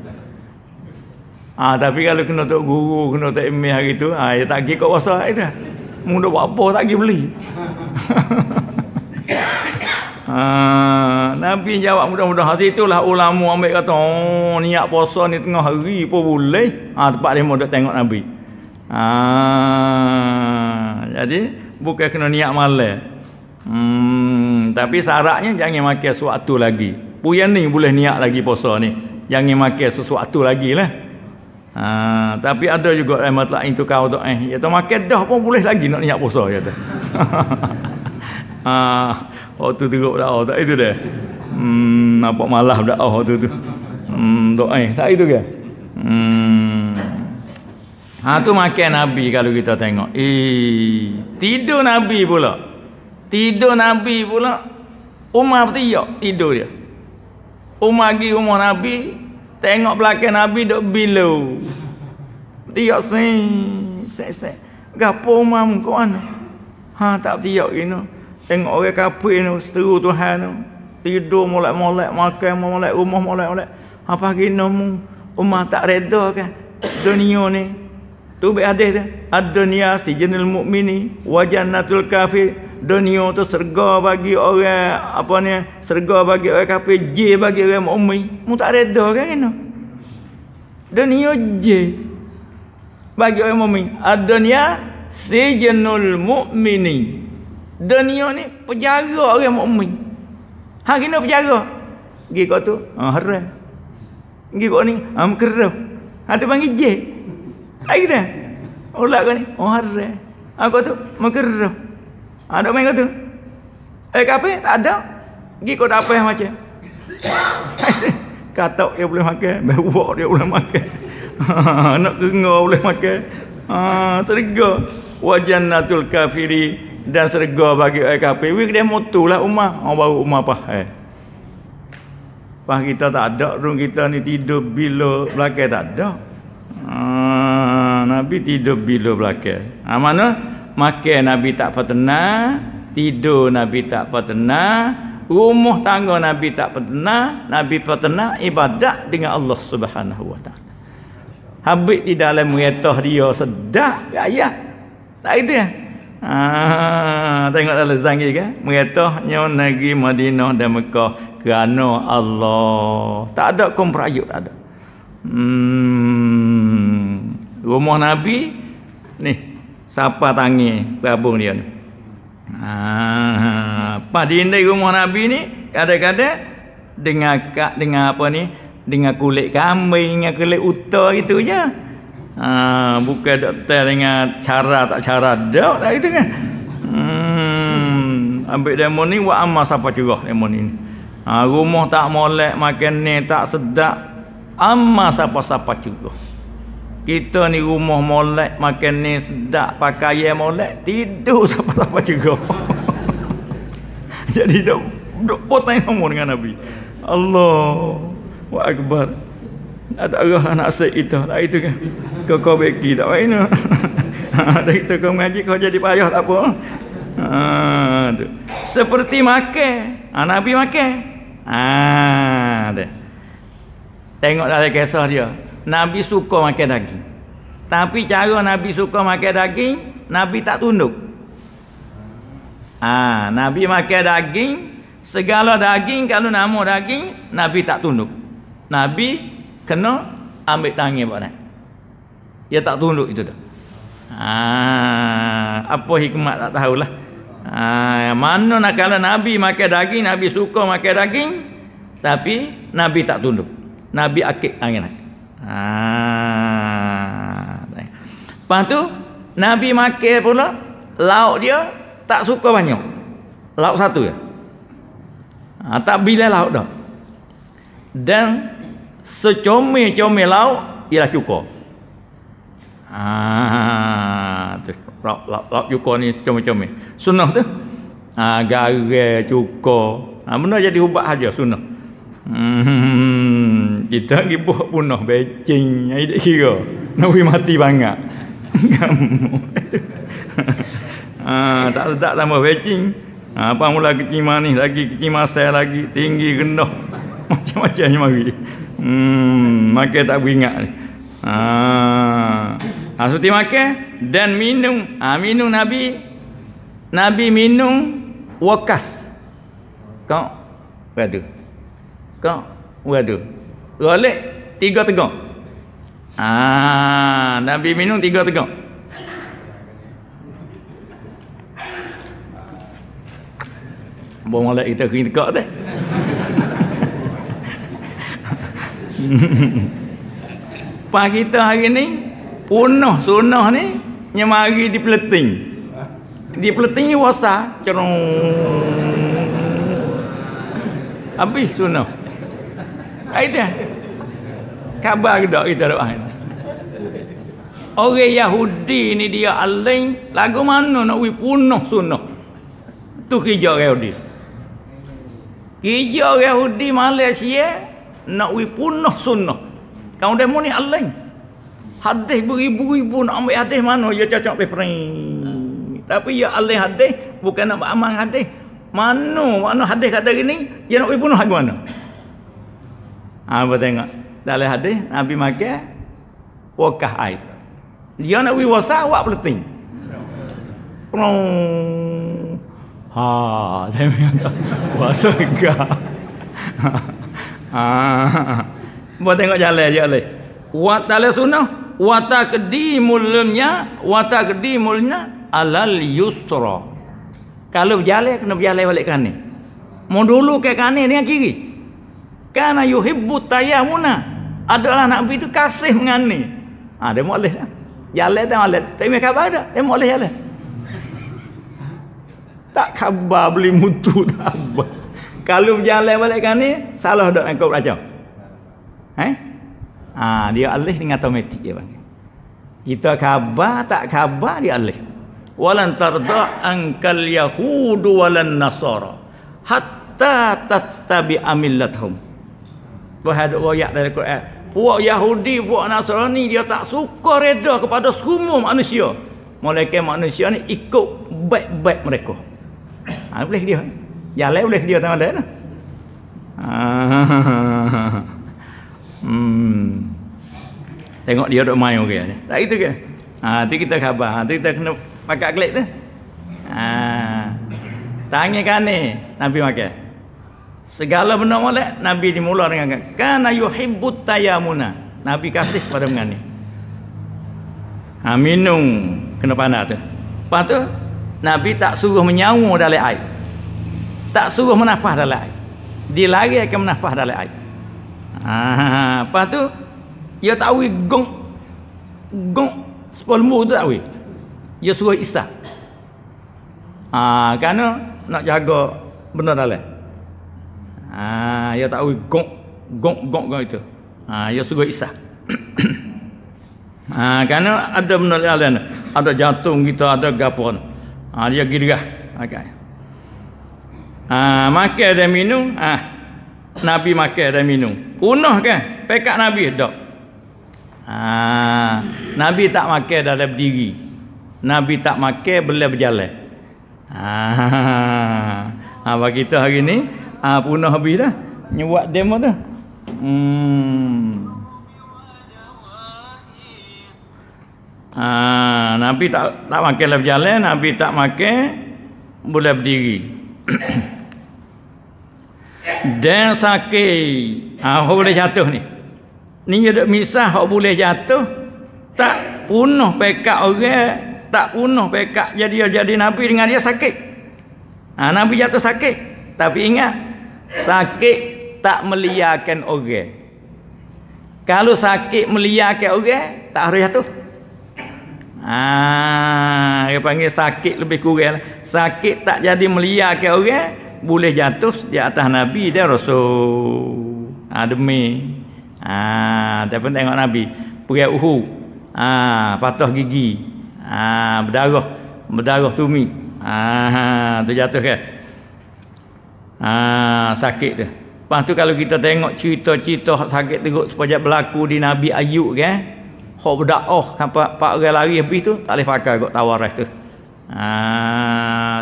Ha, tapi kalau kena tok guru, kena tok imi hari itu, ha, ya tak pergi kot puasa. Itu. Muda buat apa, tak pergi beli. (laughs) Ha, Nabi jawab mudah mudah hasil itulah ulama ambil kata oh, niat puasa ni tengah hari pun boleh ha, tempat dia mudah tengok Nabi ha, jadi bukan kena niat malam hmm, tapi syaratnya jangan makan sesuatu lagi puyan ni boleh niat lagi puasa ni jangan makan sesuatu lagi lah ha, tapi ada juga eh, matlak itu kau tu eh ya tu makan dah pun boleh lagi nak niat puasa ya tu (laughs) Ha, waktu tu duduk dakwah oh, tak itu dia hmm, nampak malah dakwah oh, waktu tu hmm, doa eh, tak itu ke hmm. ha tu makan Nabi kalau kita tengok eh, tidur Nabi pula tidur Nabi pula Umar bertiak tidur dia Umar pergi rumah Nabi tengok belakang Nabi dok bilu bertiak sen sen sen gapo umam kau mana ha tak bertiak gini you know. Tengok orang kapil ni seteru Tuhan tu. Tidur molek-molek, makan molek, rumah molek-molek. Apa lagi namu? Umar tak reda kan? Dunia ni. Tu baik hadis tu. Ad-dunia si jenil mu'mini. Wajan natul kafir. Dunia tu serga bagi orang. Apa ni? Serga bagi orang kafir. J bagi orang mu'mi. Mu tak reda kan? Kena? Dunia J. Bagi orang mu'mi. Ad-dunia si jenil mu'mini. Dunia dunia ni penjara orang mukmin. Hang kena penjara. Gi kau tu, ha haram. Gi kau ni, ha ah, mukarrab. Hang tu panggil je. Ha kita. Ulak kau ni, oh haram. Ha kau tu mukarrab. Ha Ada main kau tu. Eh kape tak ada. Gi kau dak apa macam. (coughs) Katok dia boleh makan, bewok dia boleh makan. Ha (laughs) nak kengau boleh makan. Ha serga wajannatul kafirin dan serga bagi orang kafir wi kedai motor lah rumah orang baru rumah apa eh Pah kita tak ada rum kita ni tidur bila belakang tak ada ha, nabi tidur bila belakang ha, mana makan nabi tak pernah tidur nabi tak pernah rumah tangga nabi tak pernah nabi pernah ibadat dengan Allah Subhanahu wa taala habis di dalam retah dia sedap gaya ya. tak itu ya Ah, tengok dalam sanggih kan? Meretohnya negeri Madinah dan Mekah kerana Allah. Tak ada kaum perayut ada. Hmm. Rumah Nabi ni siapa tangi gabung dia ni. Ah, apa dinding rumah Nabi ni kadang-kadang dengan kak dengan apa ni? Dengan kulit kambing, dengan kulit uta gitu je. Ha, bukan doktor dengan cara tak cara dok tak itu kan. Hmm, ambil demo ni buat amal siapa cerah demo ni. Ha, rumah tak molek makan ni tak sedap. Amal siapa-siapa cerah. Kita ni rumah molek makan ni sedap, pakaian molek, tidur (laughs) siapa-siapa cerah. (laughs) Jadi dok dok potong dengan Nabi. Allah. Wa akbar ada arah anak asyik kita lah itu kan kau kau beki tak main no. ada kita kau mengaji kau jadi payah tak apa ha, tu. seperti makan ha, Nabi makan ha, tu. tengok dalam kisah dia Nabi suka makan daging tapi cara Nabi suka makan daging Nabi tak tunduk ha, Nabi makan daging segala daging kalau nama daging Nabi tak tunduk Nabi kena ambil tangan buat naik. Dia tak tunduk itu dah. Ha, apa hikmat tak tahulah. Ha, mana nak kalau Nabi makan daging, Nabi suka makan daging. Tapi Nabi tak tunduk. Nabi akik angin naik. Lah. Ha, Lepas tu, Nabi makan pula, lauk dia tak suka banyak. Lauk satu je. Ha, tak bila lauk dah. Dan secomel-comel lauk ialah cukor. Ah, ha, lauk lauk lau, cukor ni secomel-comel. Sunnah tu. Ah, ha, garang cukor. Ah, ha, benda jadi ubat saja sunnah. Hmm, kita pergi buat punah becing. Ai dak kira. Nabi mati banyak. Kamu. (laughs) ah, tak sedap tambah becing. Ah, apa mula kecil manis lagi, kecil masal lagi, tinggi rendah. (laughs) Macam-macam yang mari. Hmm, makan tak beringat ni. Ha. Ha, seperti makan dan minum. Ha, minum Nabi. Nabi minum wakas. Kau berada. Kau berada. Rolek tiga tegak. Ha, Nabi minum tiga tegak. Bomolek kita kering tegak teh. (laughs) Pak kita hari ni punah sunah ni nyemari di peleting. Di peleting ni wasa cerung. Habis sunah. Aida. Khabar ke dak kita doa ni? Orang Yahudi ni dia aling lagu mana nak wi punah sunah. Tu kerja Yahudi. Kerja Yahudi Malaysia nak wi punah sunnah. Kau demo ni alain. Hadis beribu-ribu nak ambil hadis mana ya cocok pe pering. Tapi ya alain hadis bukan nak amang hadis. Mana mana hadis kata gini, ya nak wi punah ke mana? Ha apa tengok. Dalam hadis Nabi makan wakah ait. Dia nak wi wasa awak peleting. Prong. Ha, demo. (laughs) Wasa ke. (laughs) Ah. Buat tengok jalan je boleh. Wa tala sunnah wa taqdimulnya wa taqdimulnya alal yusra. Kalau berjalan kena berjalan balik kanan. Mau dulu ke kanan dengan kiri. Karena yuhibbu tayamuna adalah Nabi itu kasih mengani. Ah ha, dia boleh dah. Jalan dia boleh. Tapi mereka apa ada? Dia boleh jalan. Tak khabar beli mutu tak khabar. Kalau berjalan balik kan ni salah dok angkut raja. Eh? Ha, dia alih dengan automatik dia bang. Kita khabar tak khabar dia alih. Walan tarda angkal yahudu walan nasara hatta tattabi amillatuhum. Bahad wayak dari Quran. Puak Yahudi, puak Nasrani dia tak suka reda kepada semua manusia. Malaikat manusia ni ikut baik-baik mereka. Ha, boleh dia. Ya lek boleh dia tengok dia. Eh? Hmm. Tengok dia dok main okey. Tak itu ke? Ha tu kita khabar. Ha tu kita kena pakak klik tu. Ha. kan ni. Nabi makan. Segala benda molek Nabi dimula dengan kan. kana yuhibbut tayamuna. Nabi kasih pada dengan ni. Ha minum kena panas tu. Lepas tu Nabi tak suruh menyawa dalam air tak suruh menafah dalam air dia lari akan menafah dalam air ah, apa ha, tu dia tahu gong gong sepulmur tu tahu dia suruh isah ah, ha, kerana nak jaga benda dalam ha, ah, dia tahu gong gong gong gong itu ha, dia suruh isah (coughs) ha, kerana ada benda lain ada jantung kita ada gapuan ha, dia gerah okay ha, makan dan minum ha, Nabi makan dan minum punah kan pekat Nabi tak ha, Nabi tak makan dalam diri Nabi tak makan belah berjalan ha, ha, bagi kita hari ni ha, punah habis dah nyewat demo tu hmm. Ha, Nabi tak tak makan lah berjalan Nabi tak makan Boleh berdiri (coughs) dan sakit ah ha, boleh jatuh ni ni ada misah hok boleh jatuh tak punuh pekak orang tak punuh pekak jadi jadi nabi dengan dia sakit ha, nabi jatuh sakit tapi ingat sakit tak meliakan orang kalau sakit meliakan orang tak harus jatuh Ah, dia panggil sakit lebih kurang. Lah. Sakit tak jadi melia ke orang, boleh jatuh di atas Nabi dia Rasul. Ha, demi. Ah, ha, tapi tengok Nabi. Pergi uhu. Ah, ha, patah gigi. Ah, berdarah. Berdarah tumi. Ah, tu jatuh ke. Ah, sakit tu. Lepas tu kalau kita tengok cerita-cerita sakit teruk sepajak berlaku di Nabi Ayub ke. Kau bedak oh sampai pak orang lari habis tu tak boleh pakai kot tawaras tu. Ha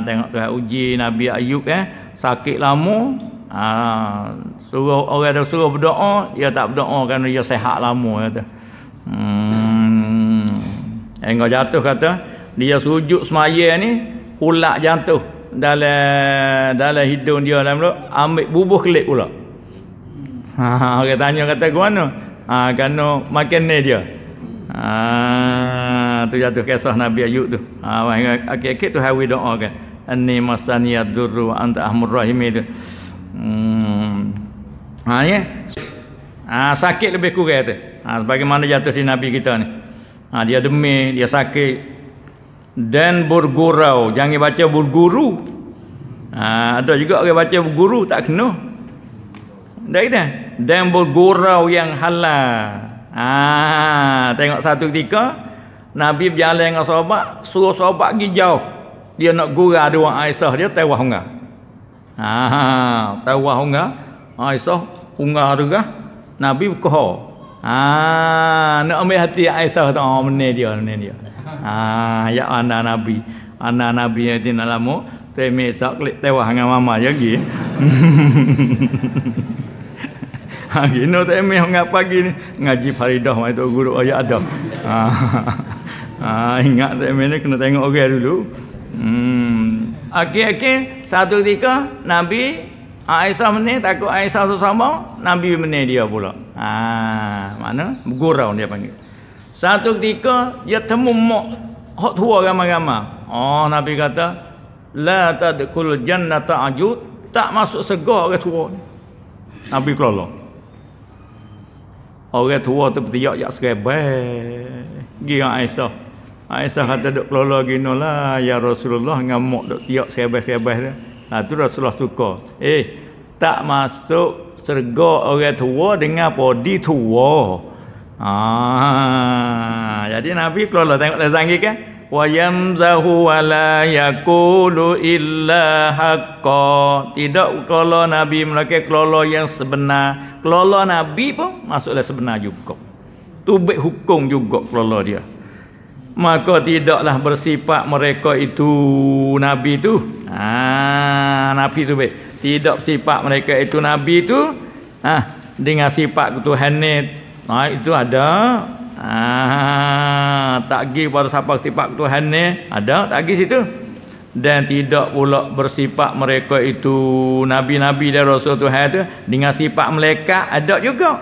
tengok tu uji Nabi Ayub eh sakit lama ha, suruh orang dah suruh berdoa dia tak berdoa kerana dia sehat lama kata. Hmm. Engkau jatuh kata dia sujud semaya ni kulak jatuh dalam dalam hidung dia dalam mulut ambil bubuh kelip pula. Ha orang tanya kata gua mana? Ha kerana makan ni dia. Ah, tu jatuh kisah Nabi Ayub tu. Ah, akhir okay tu hawi doa kan. Anni masani yadurru anta ahmurrahim itu. Hmm. ah ya. Ha, sakit lebih kurang tu. Ha, ah, bagaimana jatuh di Nabi kita ni. Ha, dia demi, dia sakit. Dan bergurau. Jangan baca berguru. Ha, ada juga orang baca berguru tak kena. Dah kita. Dan bergurau yang halal. Ah, tengok satu ketika Nabi berjalan dengan sahabat, suruh sahabat pergi jauh. Dia nak gurau dua Aisyah dia tewas hunga. Ah, ha, tewas hunga. Aisyah hunga juga. Nabi berkata, ha, Ah, nak ambil hati Aisyah tu oh, menin dia, menin dia. Ah, ya anak Nabi. Anak Nabi yang tinggal lama, temesak klik tewas dengan mama dia (laughs) Ha gino temeh hangat pagi ni ngaji Faridah mai tu guru ayat ada. Ha, ha ingat temeh ni kena tengok orang dulu. Hmm akhir okey satu tiga Nabi Aisyah meneh takut Aisyah tu sama Nabi meneh dia pula. Ha mana gurau dia panggil. Satu ketika dia temu mak hak tua ramai-ramai. Oh Nabi kata la tadkhul jannata ajud tak masuk segah orang tua. Nabi kelolong. Orang tua tu bertiak yak serebai. Gi Aisyah. Aisyah kata dok kelola gino lah. ya Rasulullah ngamuk dok duk tiak serebai-serebai dia. Ha tu Rasulullah suka. Eh tak masuk serga orang tua dengan podi tua. Ha jadi Nabi kelola tengok lazangi kan? wayamzahu wa la yaqulu illa haqqo tidak kelola nabi mereka kelola yang sebenar kelola nabi pun masuklah sebenar juga tu baik hukum juga kelola dia maka tidaklah bersifat mereka itu nabi itu ah ha, nabi tu baik tidak sifat mereka itu nabi itu ah ha, dengan sifat ketuhanan ah ha, itu ada ah takgih pada siapa ketipak Tuhan ni ada takgih situ dan tidak pula bersifat mereka itu nabi-nabi dan rasul Tuhan tu dengan sifat mereka ada juga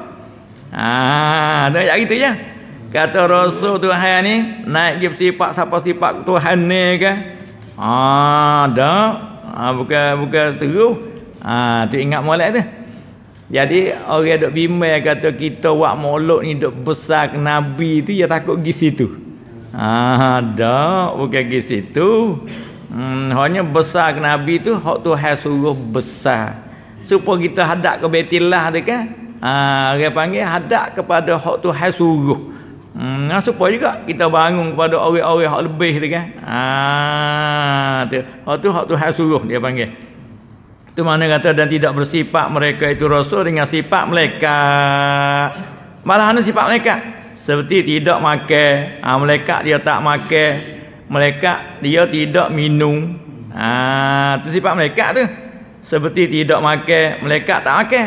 ah ha, tak gitu je kata rasul Tuhan ni naik gib sifat siapa sifat Tuhan ni ke ah ha, ada ha, bukan bukan teruh ah ha, tu ingat molek tu jadi orang dok bimbang yang kata kita wak molok ni dok besar ke nabi tu ya takut pergi situ. Ha dak bukan pergi situ. Hmm hanya besar ke nabi tu hak tu hal suruh besar. Supaya kita hadap ke Baitillah tu kan. Ha orang panggil hadap kepada hak tu hal suruh. Hmm nah, supaya juga kita bangun kepada orang-orang hak lebih tu kan. Ha tu. Hak tu hak tu hal suruh dia panggil. Itu mana kata dan tidak bersifat mereka itu rasul dengan sifat mereka. Malah ana sifat mereka. Seperti tidak makan, ha, mereka dia tak makan. Mereka dia tidak minum. Ha, tu sifat mereka tu. Seperti tidak makan, mereka tak makan.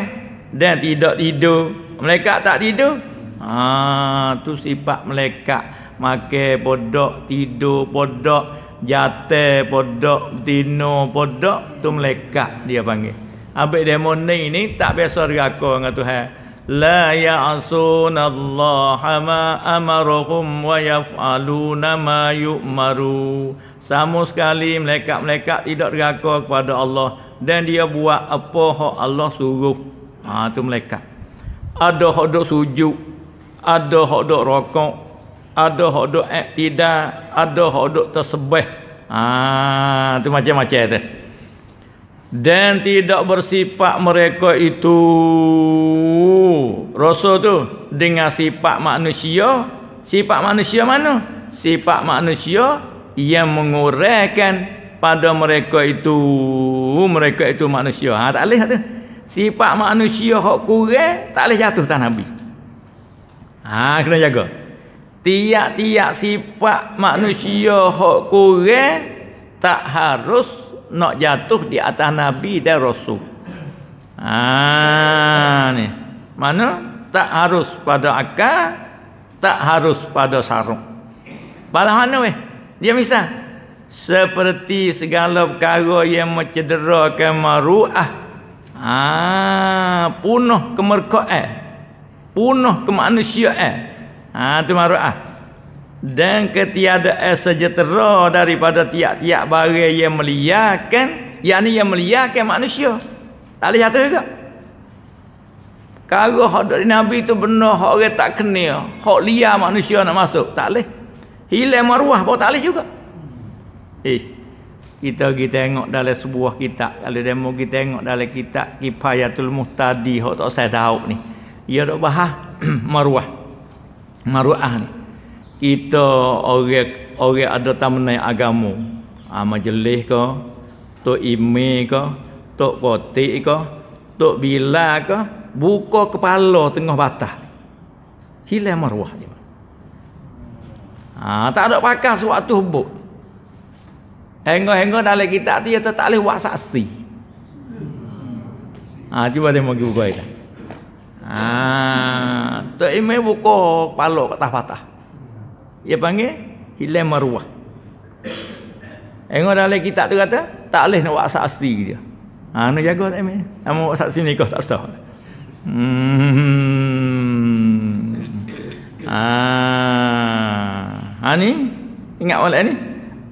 Dan tidak tidur, mereka tak tidur. Ha, tu sifat mereka. Makan bodoh, tidur bodoh, jate podok tino podok tu melekat dia panggil abek demon ni ni tak biasa gerako dengan tuhan la ya ya'sunallaha ma amaruhum wa yaf'aluna ma yu'maru sama sekali melekat-melekat tidak gerako kepada Allah dan dia buat apa hak Allah suruh ha tu melekat ada hak duk sujud ada hak duk rokok ada hok duk iktidal eh, ada hok tersebih ah ha, tu macam-macam tu dan tidak bersifat mereka itu rasul tu dengan sifat manusia sifat manusia mana sifat manusia yang menguraikan pada mereka itu mereka itu manusia ha, tak boleh tu sifat manusia hok kurang tak boleh jatuh tanah nabi ha kena jaga tiak tiap sifat manusia hok kurang tak harus nak jatuh di atas nabi dan rasul. Ha ni. Mana tak harus pada akal, tak harus pada sarung. Balah mana weh? Dia misal seperti segala perkara yang mencederakan maruah. Ha punah kemerkaan. Eh? Punah kemanusiaan. Eh. Ha tu maruah. Dan ketiadaan sejahtera daripada tiap-tiap barang yang meliakan, yakni yang meliakan manusia. Tak leh atas juga. Kalau hak dari Nabi tu benar, hak orang tak kenal, hak liar manusia nak masuk, tak leh. Hilang maruah pun tak leh juga. Eh, kita pergi tengok dalam sebuah kitab. Kalau dia mau pergi tengok dalam kitab Kipayatul Muhtadi. Hak tak saya tahu ni. Dia dah bahas (clears throat) maruah maruah ni kita orang orang ada tamnai agama ah, ha, majlis ke tok ime ke tok poti ke tok bila ke buka kepala tengah batas hilang maruah ni ha, ah, tak ada pakar suatu hubuk Hengok-hengok dalam kitab tu ya tak boleh buat saksi. Ah ha, cuba dia mau buka itu. Ah, tak ime buka kepala kat patah. Ia panggil hilang maruah. Engkau dalam kitab tu kata tak boleh nak buat saksi dia. Ha nak jaga tak ime. Nak buat saksi nikah tak sah. Hmm. Ha. Ha ni ingat wala ni.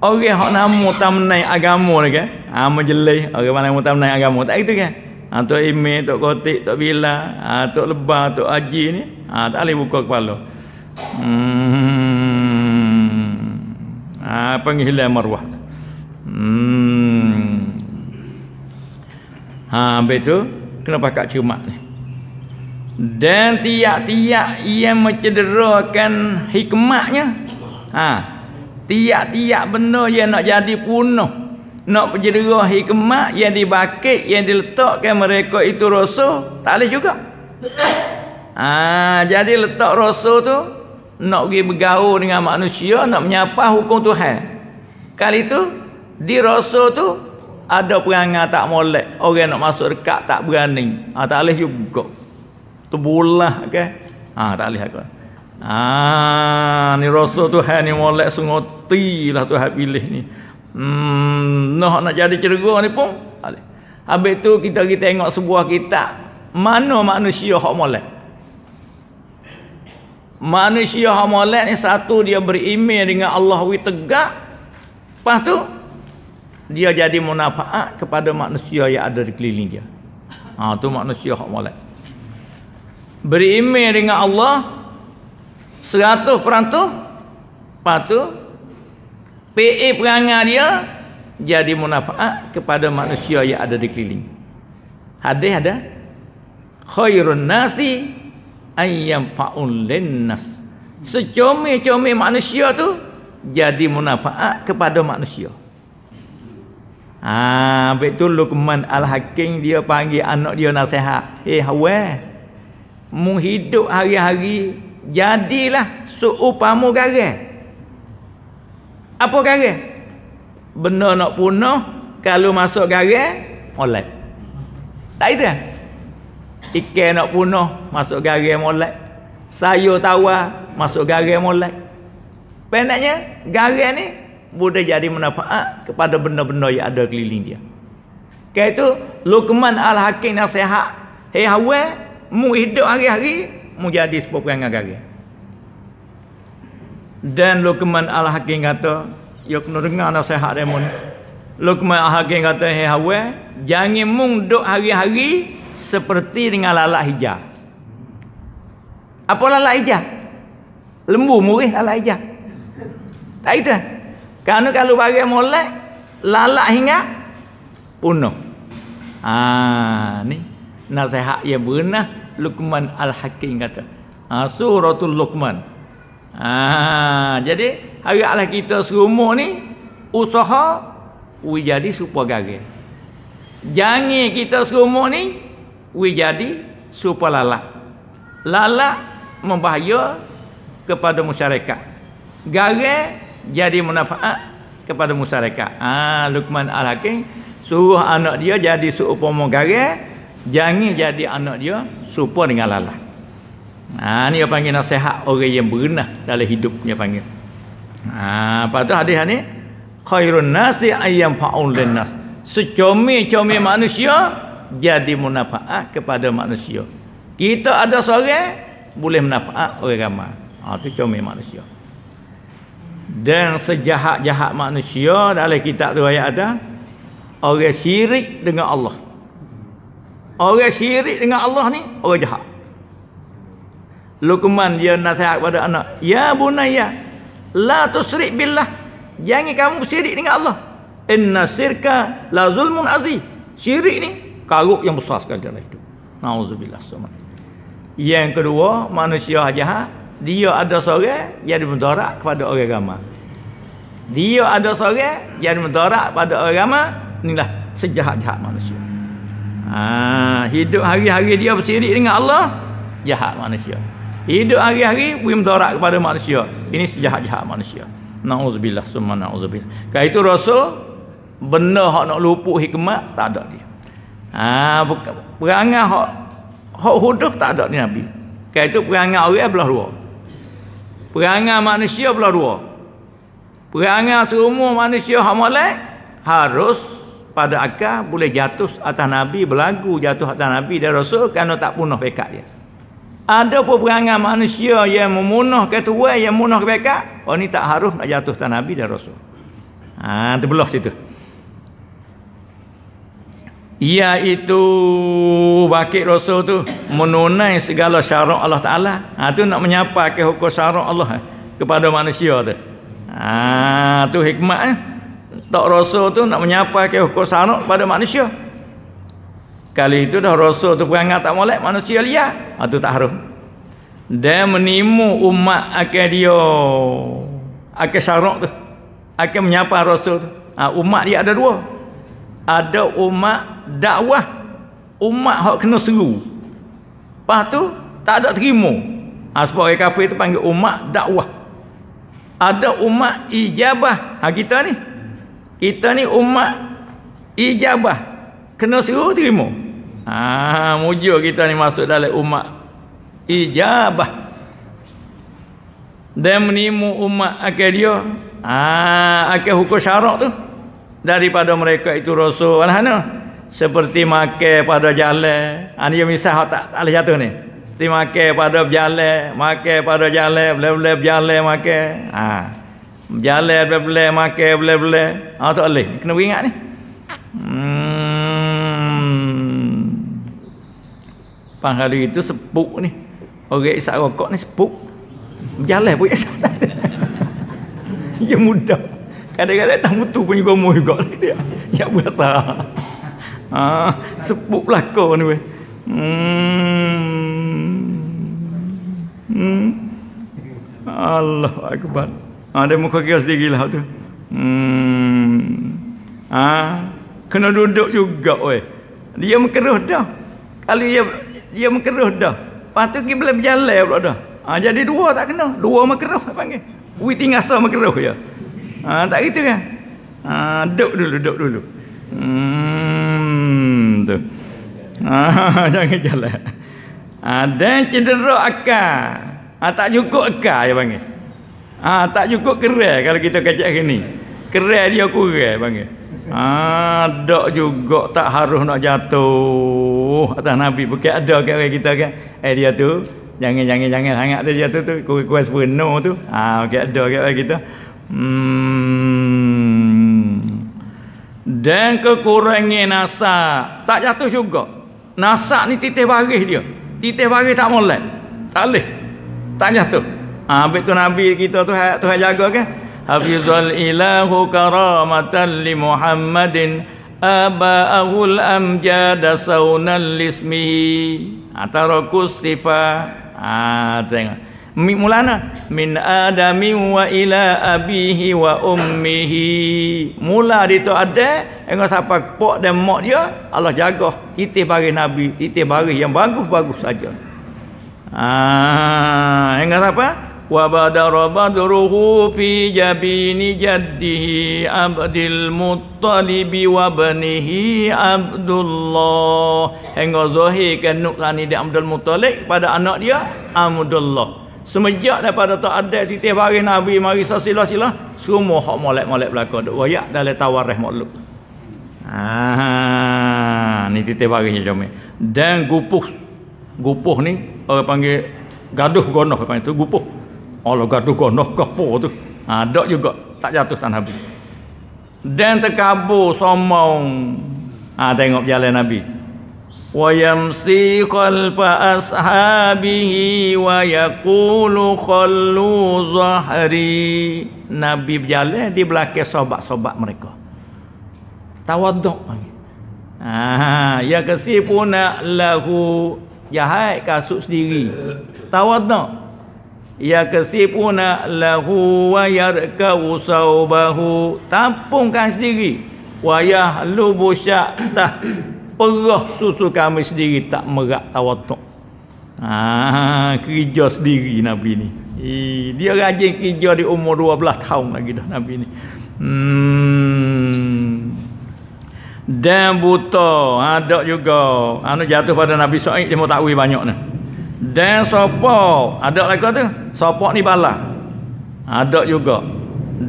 Orang hok nama tamnai agama ni kan. Ha menjelih orang mana nama tamnai agama tak gitu kan ha, Tok Imeh, Tok Kotik, Tok Bila ha, Tok Lebah, Tok Haji ni ha, Tak boleh buka kepala hmm. ha, Penghilang marwah hmm. ha, tu Kena pakat cermat ni dan tiak-tiak yang mencederakan hikmatnya ha, tiak tiap benda yang nak jadi punah nak berjera hikmat yang dibakit yang diletakkan mereka itu rosu tak boleh juga ah, jadi letak rosu tu nak pergi bergaul dengan manusia nak menyapa hukum Tuhan kali itu di rosu tu ada perangai tak molek orang nak masuk dekat tak berani ah, tak boleh juga tu bulah okay? ah, ha, tak boleh aku ah, ni rosuh Tuhan ni molek sungguh lah Tuhan pilih ni Hmm, noh nak cari cerga ni pun. Habis tu kita pergi tengok sebuah kitab. Mana manusia hak molek? Manusia hak molek ni satu dia berimej dengan Allah wi tegak. Lepas tu dia jadi manfaat kepada manusia yang ada di keliling dia. Ha tu manusia hak molek. Berimej dengan Allah 100% lepas tu PA perangai dia jadi munafaat kepada manusia yang ada di keliling. Hadis ada khairun nasi ayyam fa'ul nas. Secome-come manusia tu jadi munafaat kepada manusia. Ah, ha, betul Luqman Al-Hakim dia panggil anak dia nasihat. Hei hawa, mu hidup hari-hari jadilah seupamu garang apa garang benda nak punah kalau masuk garang eh, molek tak itu eh? ikan nak punah masuk garang molek sayur tawar masuk garang molek pendeknya garang ni boleh jadi manfaat kepada benda-benda yang ada keliling dia kerana itu Luqman al-Hakim nasihat hei hawa mu hidup hari-hari mu jadi sepupu yang garang dan Luqman Al-Hakim kata, "Yo kena dengar nasihat dia mun." Luqman Al-Hakim kata, "Hei hawa, jangan mung duk hari-hari seperti dengan lalat hijau." Apa lalat hijau? Lembu murih lalat hijau. Tak itu. Karena kalau bagi molek, lalat hingga punuh. Ah, ha, ni nasihat yang benar Luqman Al-Hakim kata. Ah, suratul Luqman. Ha, jadi haraplah kita serumur ni usaha we jadi serupa garang. Jangan kita serumur ni we jadi serupa lalat. Lalat membahaya kepada masyarakat. Garang jadi manfaat kepada masyarakat. Ah ha, Luqman Al-Hakim suruh anak dia jadi seumpama garang, jangan jadi anak dia serupa dengan lalat. Ha, ni dia panggil nasihat orang yang berenah dalam hidupnya panggil. Ha, apa tu hadis ni? Khairun nasi ayyam fa'ul nas. Secomel-comel manusia jadi munafaat kepada manusia. Kita ada seorang boleh munafaat orang ramai. Ha tu comel manusia. Dan sejahat-jahat manusia dalam kitab tu ayat ada orang syirik dengan Allah. Orang syirik dengan Allah ni orang jahat. Luqman dia nasihat kepada anak, "Ya bunayya, la tusyrik billah. Jangan kamu syirik dengan Allah. Inna syirka la zulmun aziz." Syirik ni karuk yang besar sekali dalam hidup. Nauzubillah sumat. Yang kedua, manusia jahat, dia ada seorang yang dimudarat kepada orang ramai. Dia ada seorang yang dimudarat kepada orang ramai, inilah sejahat-jahat manusia. Ah, ha, hidup hari-hari dia bersyirik dengan Allah, jahat manusia. Hidup hari-hari beri mudarat kepada manusia. Ini sejahat-jahat manusia. Nauzubillah summa nauzubillah. Kalau itu rasul benda hak nak lupuk hikmat tak ada dia. Ha bukan perangai hak hak huduh tak ada ni Nabi. Kalau itu perangai orang belah dua. Perangai manusia belah dua. Perangai seumur manusia hak molek harus pada akal boleh jatuh atas Nabi berlagu jatuh atas Nabi dan Rasul kerana tak punah pekat dia ada peperangan manusia yang memunuh ke tuan yang memunuh ke bekat oh ni tak harus nak jatuh tanah Nabi dan Rasul ha, terbelah situ iaitu bakit Rasul tu menunai segala syarat Allah Ta'ala ha, tu nak menyapa ke hukum syarat Allah eh, kepada manusia tu ha, tu hikmat eh. tak Rasul tu nak menyapa ke hukum syarat kepada manusia Kali itu dah rasul tu perangai tak molek manusia liar. Ha tu tak harum. Dia menimu umat akan dia. Akan syarok tu. Akan menyapa rasul tu. Ha, umat dia ada dua. Ada umat dakwah. Umat hak kena seru. Lepas tu tak ada terima. Ha, sebab orang kafir tu panggil umat dakwah. Ada umat ijabah. Ha, kita ni. Kita ni umat ijabah. Kena seru terima. Ah, ha, mujur kita ni masuk dalam umat ijabah. Dan menimu umat akhir dia. Ah, ha, akhir hukum syarak tu. Daripada mereka itu rasul. Alhamdulillah. Seperti makan pada jalan. Ini ha, misal tak, tak boleh jatuh ni. Seperti makan pada jalan. Makan pada jalan. Bila-bila berjalan makan. Haa. Berjalan bila-bila makan bila-bila. Haa tak boleh. Kena ingat ni. Hmm. Panghari itu sepuk ni. Orang isap rokok ni sepuk. Berjalan pun isap. Ia (laughs) ya mudah. Kadang-kadang tak mutu pun juga mu juga. Dia, dia berasa. Ah, sepuk belakang ni. Anyway. Hmm. Hmm. Allah Akbar. Ha, dia muka kira sendiri lah tu. Hmm. Ha, kena duduk juga weh. Dia mengeruh dah. Kalau dia dia mengkeruh dah. Lepas tu dia boleh berjalan pula dah. Ha, jadi dua tak kena. Dua mengkeruh dia panggil. Ui tinggal sah mengkeruh ya. Ha, tak gitu kan? Ha, duk dulu, duk dulu. Hmm, tu. Ha, (laughs) jangan jalan. Ha, dan cedera akal. Ha, tak cukup akal dia panggil. Ha, tak cukup keras kalau kita kajak sini. Keras dia kurang panggil. Ha, duk juga tak harus nak jatuh. Oh, atas Nabi. Bukan ada kat orang kita kan. Eh, dia tu. Jangan, jangan, jangan sangat tu dia tu. tu kuas kuih sepenuh tu. Ha, ah, bukan ada kat orang kita. Hmm. Dan kekurangan nasa Tak jatuh juga. Nasa ni titih baris dia. Titih baris tak molek. Tak boleh. Tak jatuh. Ha, habis tu Nabi kita tu, Tuhan jaga kan. Hafizul ilahu karamatan li Muhammadin. Abahul amjada saunan lismihi atarakus sifah ah tengok Mi mulana min adami wa ila abihi wa ummihi mula di tu ada dengan siapa pok dan mak dia Allah jaga titih bagi nabi titih bagi yang bagus-bagus saja ah dengan siapa وبدر بدره في جبين جده عبد المطلب وابنه عبد الله hingga zahir kanukan ni di Abdul Muttalib pada anak dia Abdullah semenjak daripada tak ada titik hari Nabi mari sila-sila semua hak molek-molek belaka duk wayak dalam tawarih makhluk ah ni titik hari ni jomik dan gupuh gupuh ni orang panggil gaduh gonoh panggil tu gupuh Allah gaduh gonoh kapo tu. Ada juga tak jatuh tanah Nabi. Dan terkabur somong. Ha, tengok jalan Nabi. Wa yamsi qalba ashabihi wa yaqulu khallu zahri. Nabi berjalan di belakang sobat-sobat mereka. Tawaduk. Ah, ya kasih pun lahu jahat kasut sendiri. Tawaduk yakasifuna lahu wa yarkau saubahu tampungkan sendiri wa yahlubu syatah perah susu kami sendiri tak merak tawatuk ah kerja sendiri nabi ni dia rajin kerja di umur 12 tahun lagi dah nabi ni hmm dan buta ada juga anu jatuh pada nabi Said dia mau tahu banyak ni dan sopo ada lagu tu sopo ni bala ada juga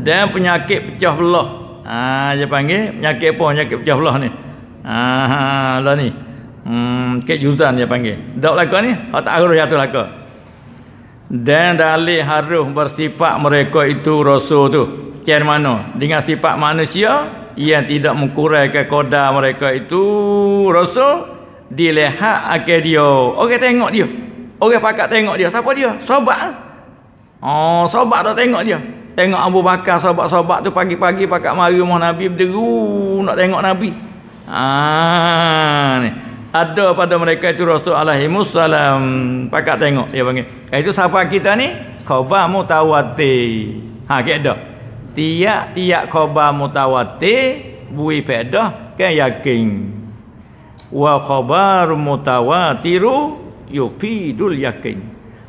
dan penyakit pecah belah ah ha, dia panggil penyakit apa penyakit pecah belah ni ah ha, ada ha, lah ni hmm ke juzan dia panggil dak lagu ni hak oh, tak harus satu lagu dan dalih harus bersifat mereka itu rasul tu macam mana dengan sifat manusia yang tidak mengkurangkan kodar mereka itu rasul dilihat akan dia orang okay, tengok dia Orang pakat tengok dia. Siapa dia? Sobat. Oh, sobat tak tengok dia. Tengok Abu Bakar, sobat-sobat tu pagi-pagi pakat mari rumah Nabi berderu nak tengok Nabi. Ah, ni. Ada pada mereka itu Rasulullah SAW. Pakat tengok dia panggil. Kali eh, itu siapa kita ni? Khobar mutawati. Ha, kita ada. Tiap-tiap khobar mutawati, bui pedah, kan yakin. Wa khobar mutawatiru, yufidul yakin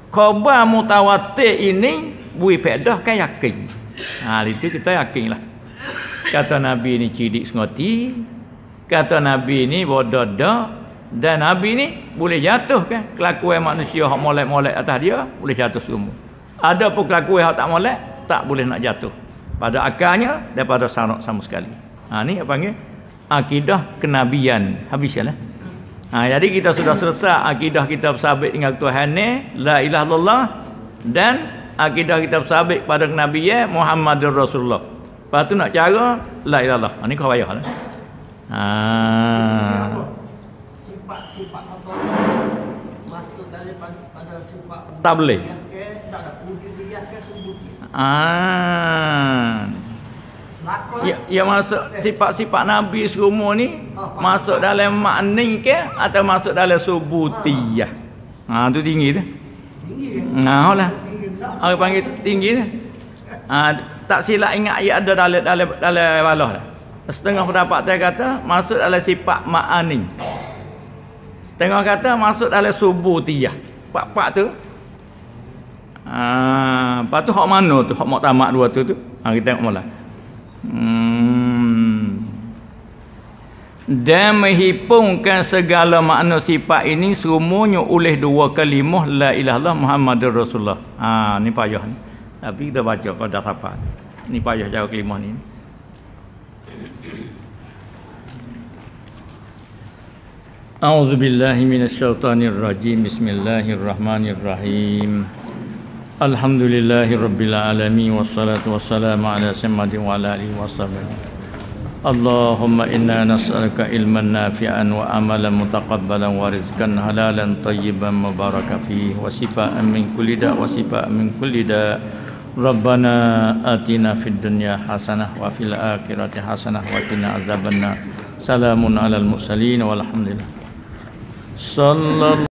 khabar mutawatir ini bui faedah kan yakin ha itu kita yakin lah kata nabi ni cidik sengoti kata nabi ni bododok dan nabi ni boleh jatuh kan kelakuan manusia hak molek-molek atas dia boleh jatuh semua ada pun kelakuan hak tak molek tak boleh nak jatuh pada akarnya daripada sanak sama sekali ha ni apa panggil akidah kenabian habis ya lah Ha, jadi kita sudah selesai akidah kita bersabit dengan Tuhan ni la ilaha illallah dan akidah kita bersabit pada Nabi Muhammad Rasulullah. Lepas tu nak cara la ilaha illallah. Ini ha, kau payah lah. Ha. Sifat-sifat apa? tak boleh. Ah. Ya, ya masuk eh. sifat-sifat Nabi semua ni ah, masuk dalam makni ke atau masuk dalam subutiyah. Ya? Ha tu tinggi tu. Tinggi. Ha lah. Aku panggil tinggi tu. Ha, tak silap ingat ayat ada dalam dalam dalam balah dah. Setengah pendapat dia kata masuk dalam sifat makni. Setengah kata masuk dalam subutiyah. Pak-pak tu. Ha, lepas tu hak mana tu? Hak muktamad dua tu tu. Ha, kita tengok mula. Hmm. dan menghipungkan segala makna sifat ini semuanya oleh dua kalimah la ilaha illallah muhammadur rasulullah ha ni payah ni tapi kita baca kalau dah sampai ni payah jauh kalimah ni A'udzu billahi minasyaitonir rajim. Bismillahirrahmanirrahim. الحمد لله رب العالمين والصلاة والسلام على سمد وعلى آله وصحبه اللهم إنا نسألك علما نافعا وعملا متقبلا ورزقا حلالا طيبا مباركا فيه وشفاء من كل داء وشفاء من كل داء ربنا آتنا في الدنيا حسنة وفي الآخرة حسنة وقنا عذاب النار سلام على المرسلين والحمد لله صلى الله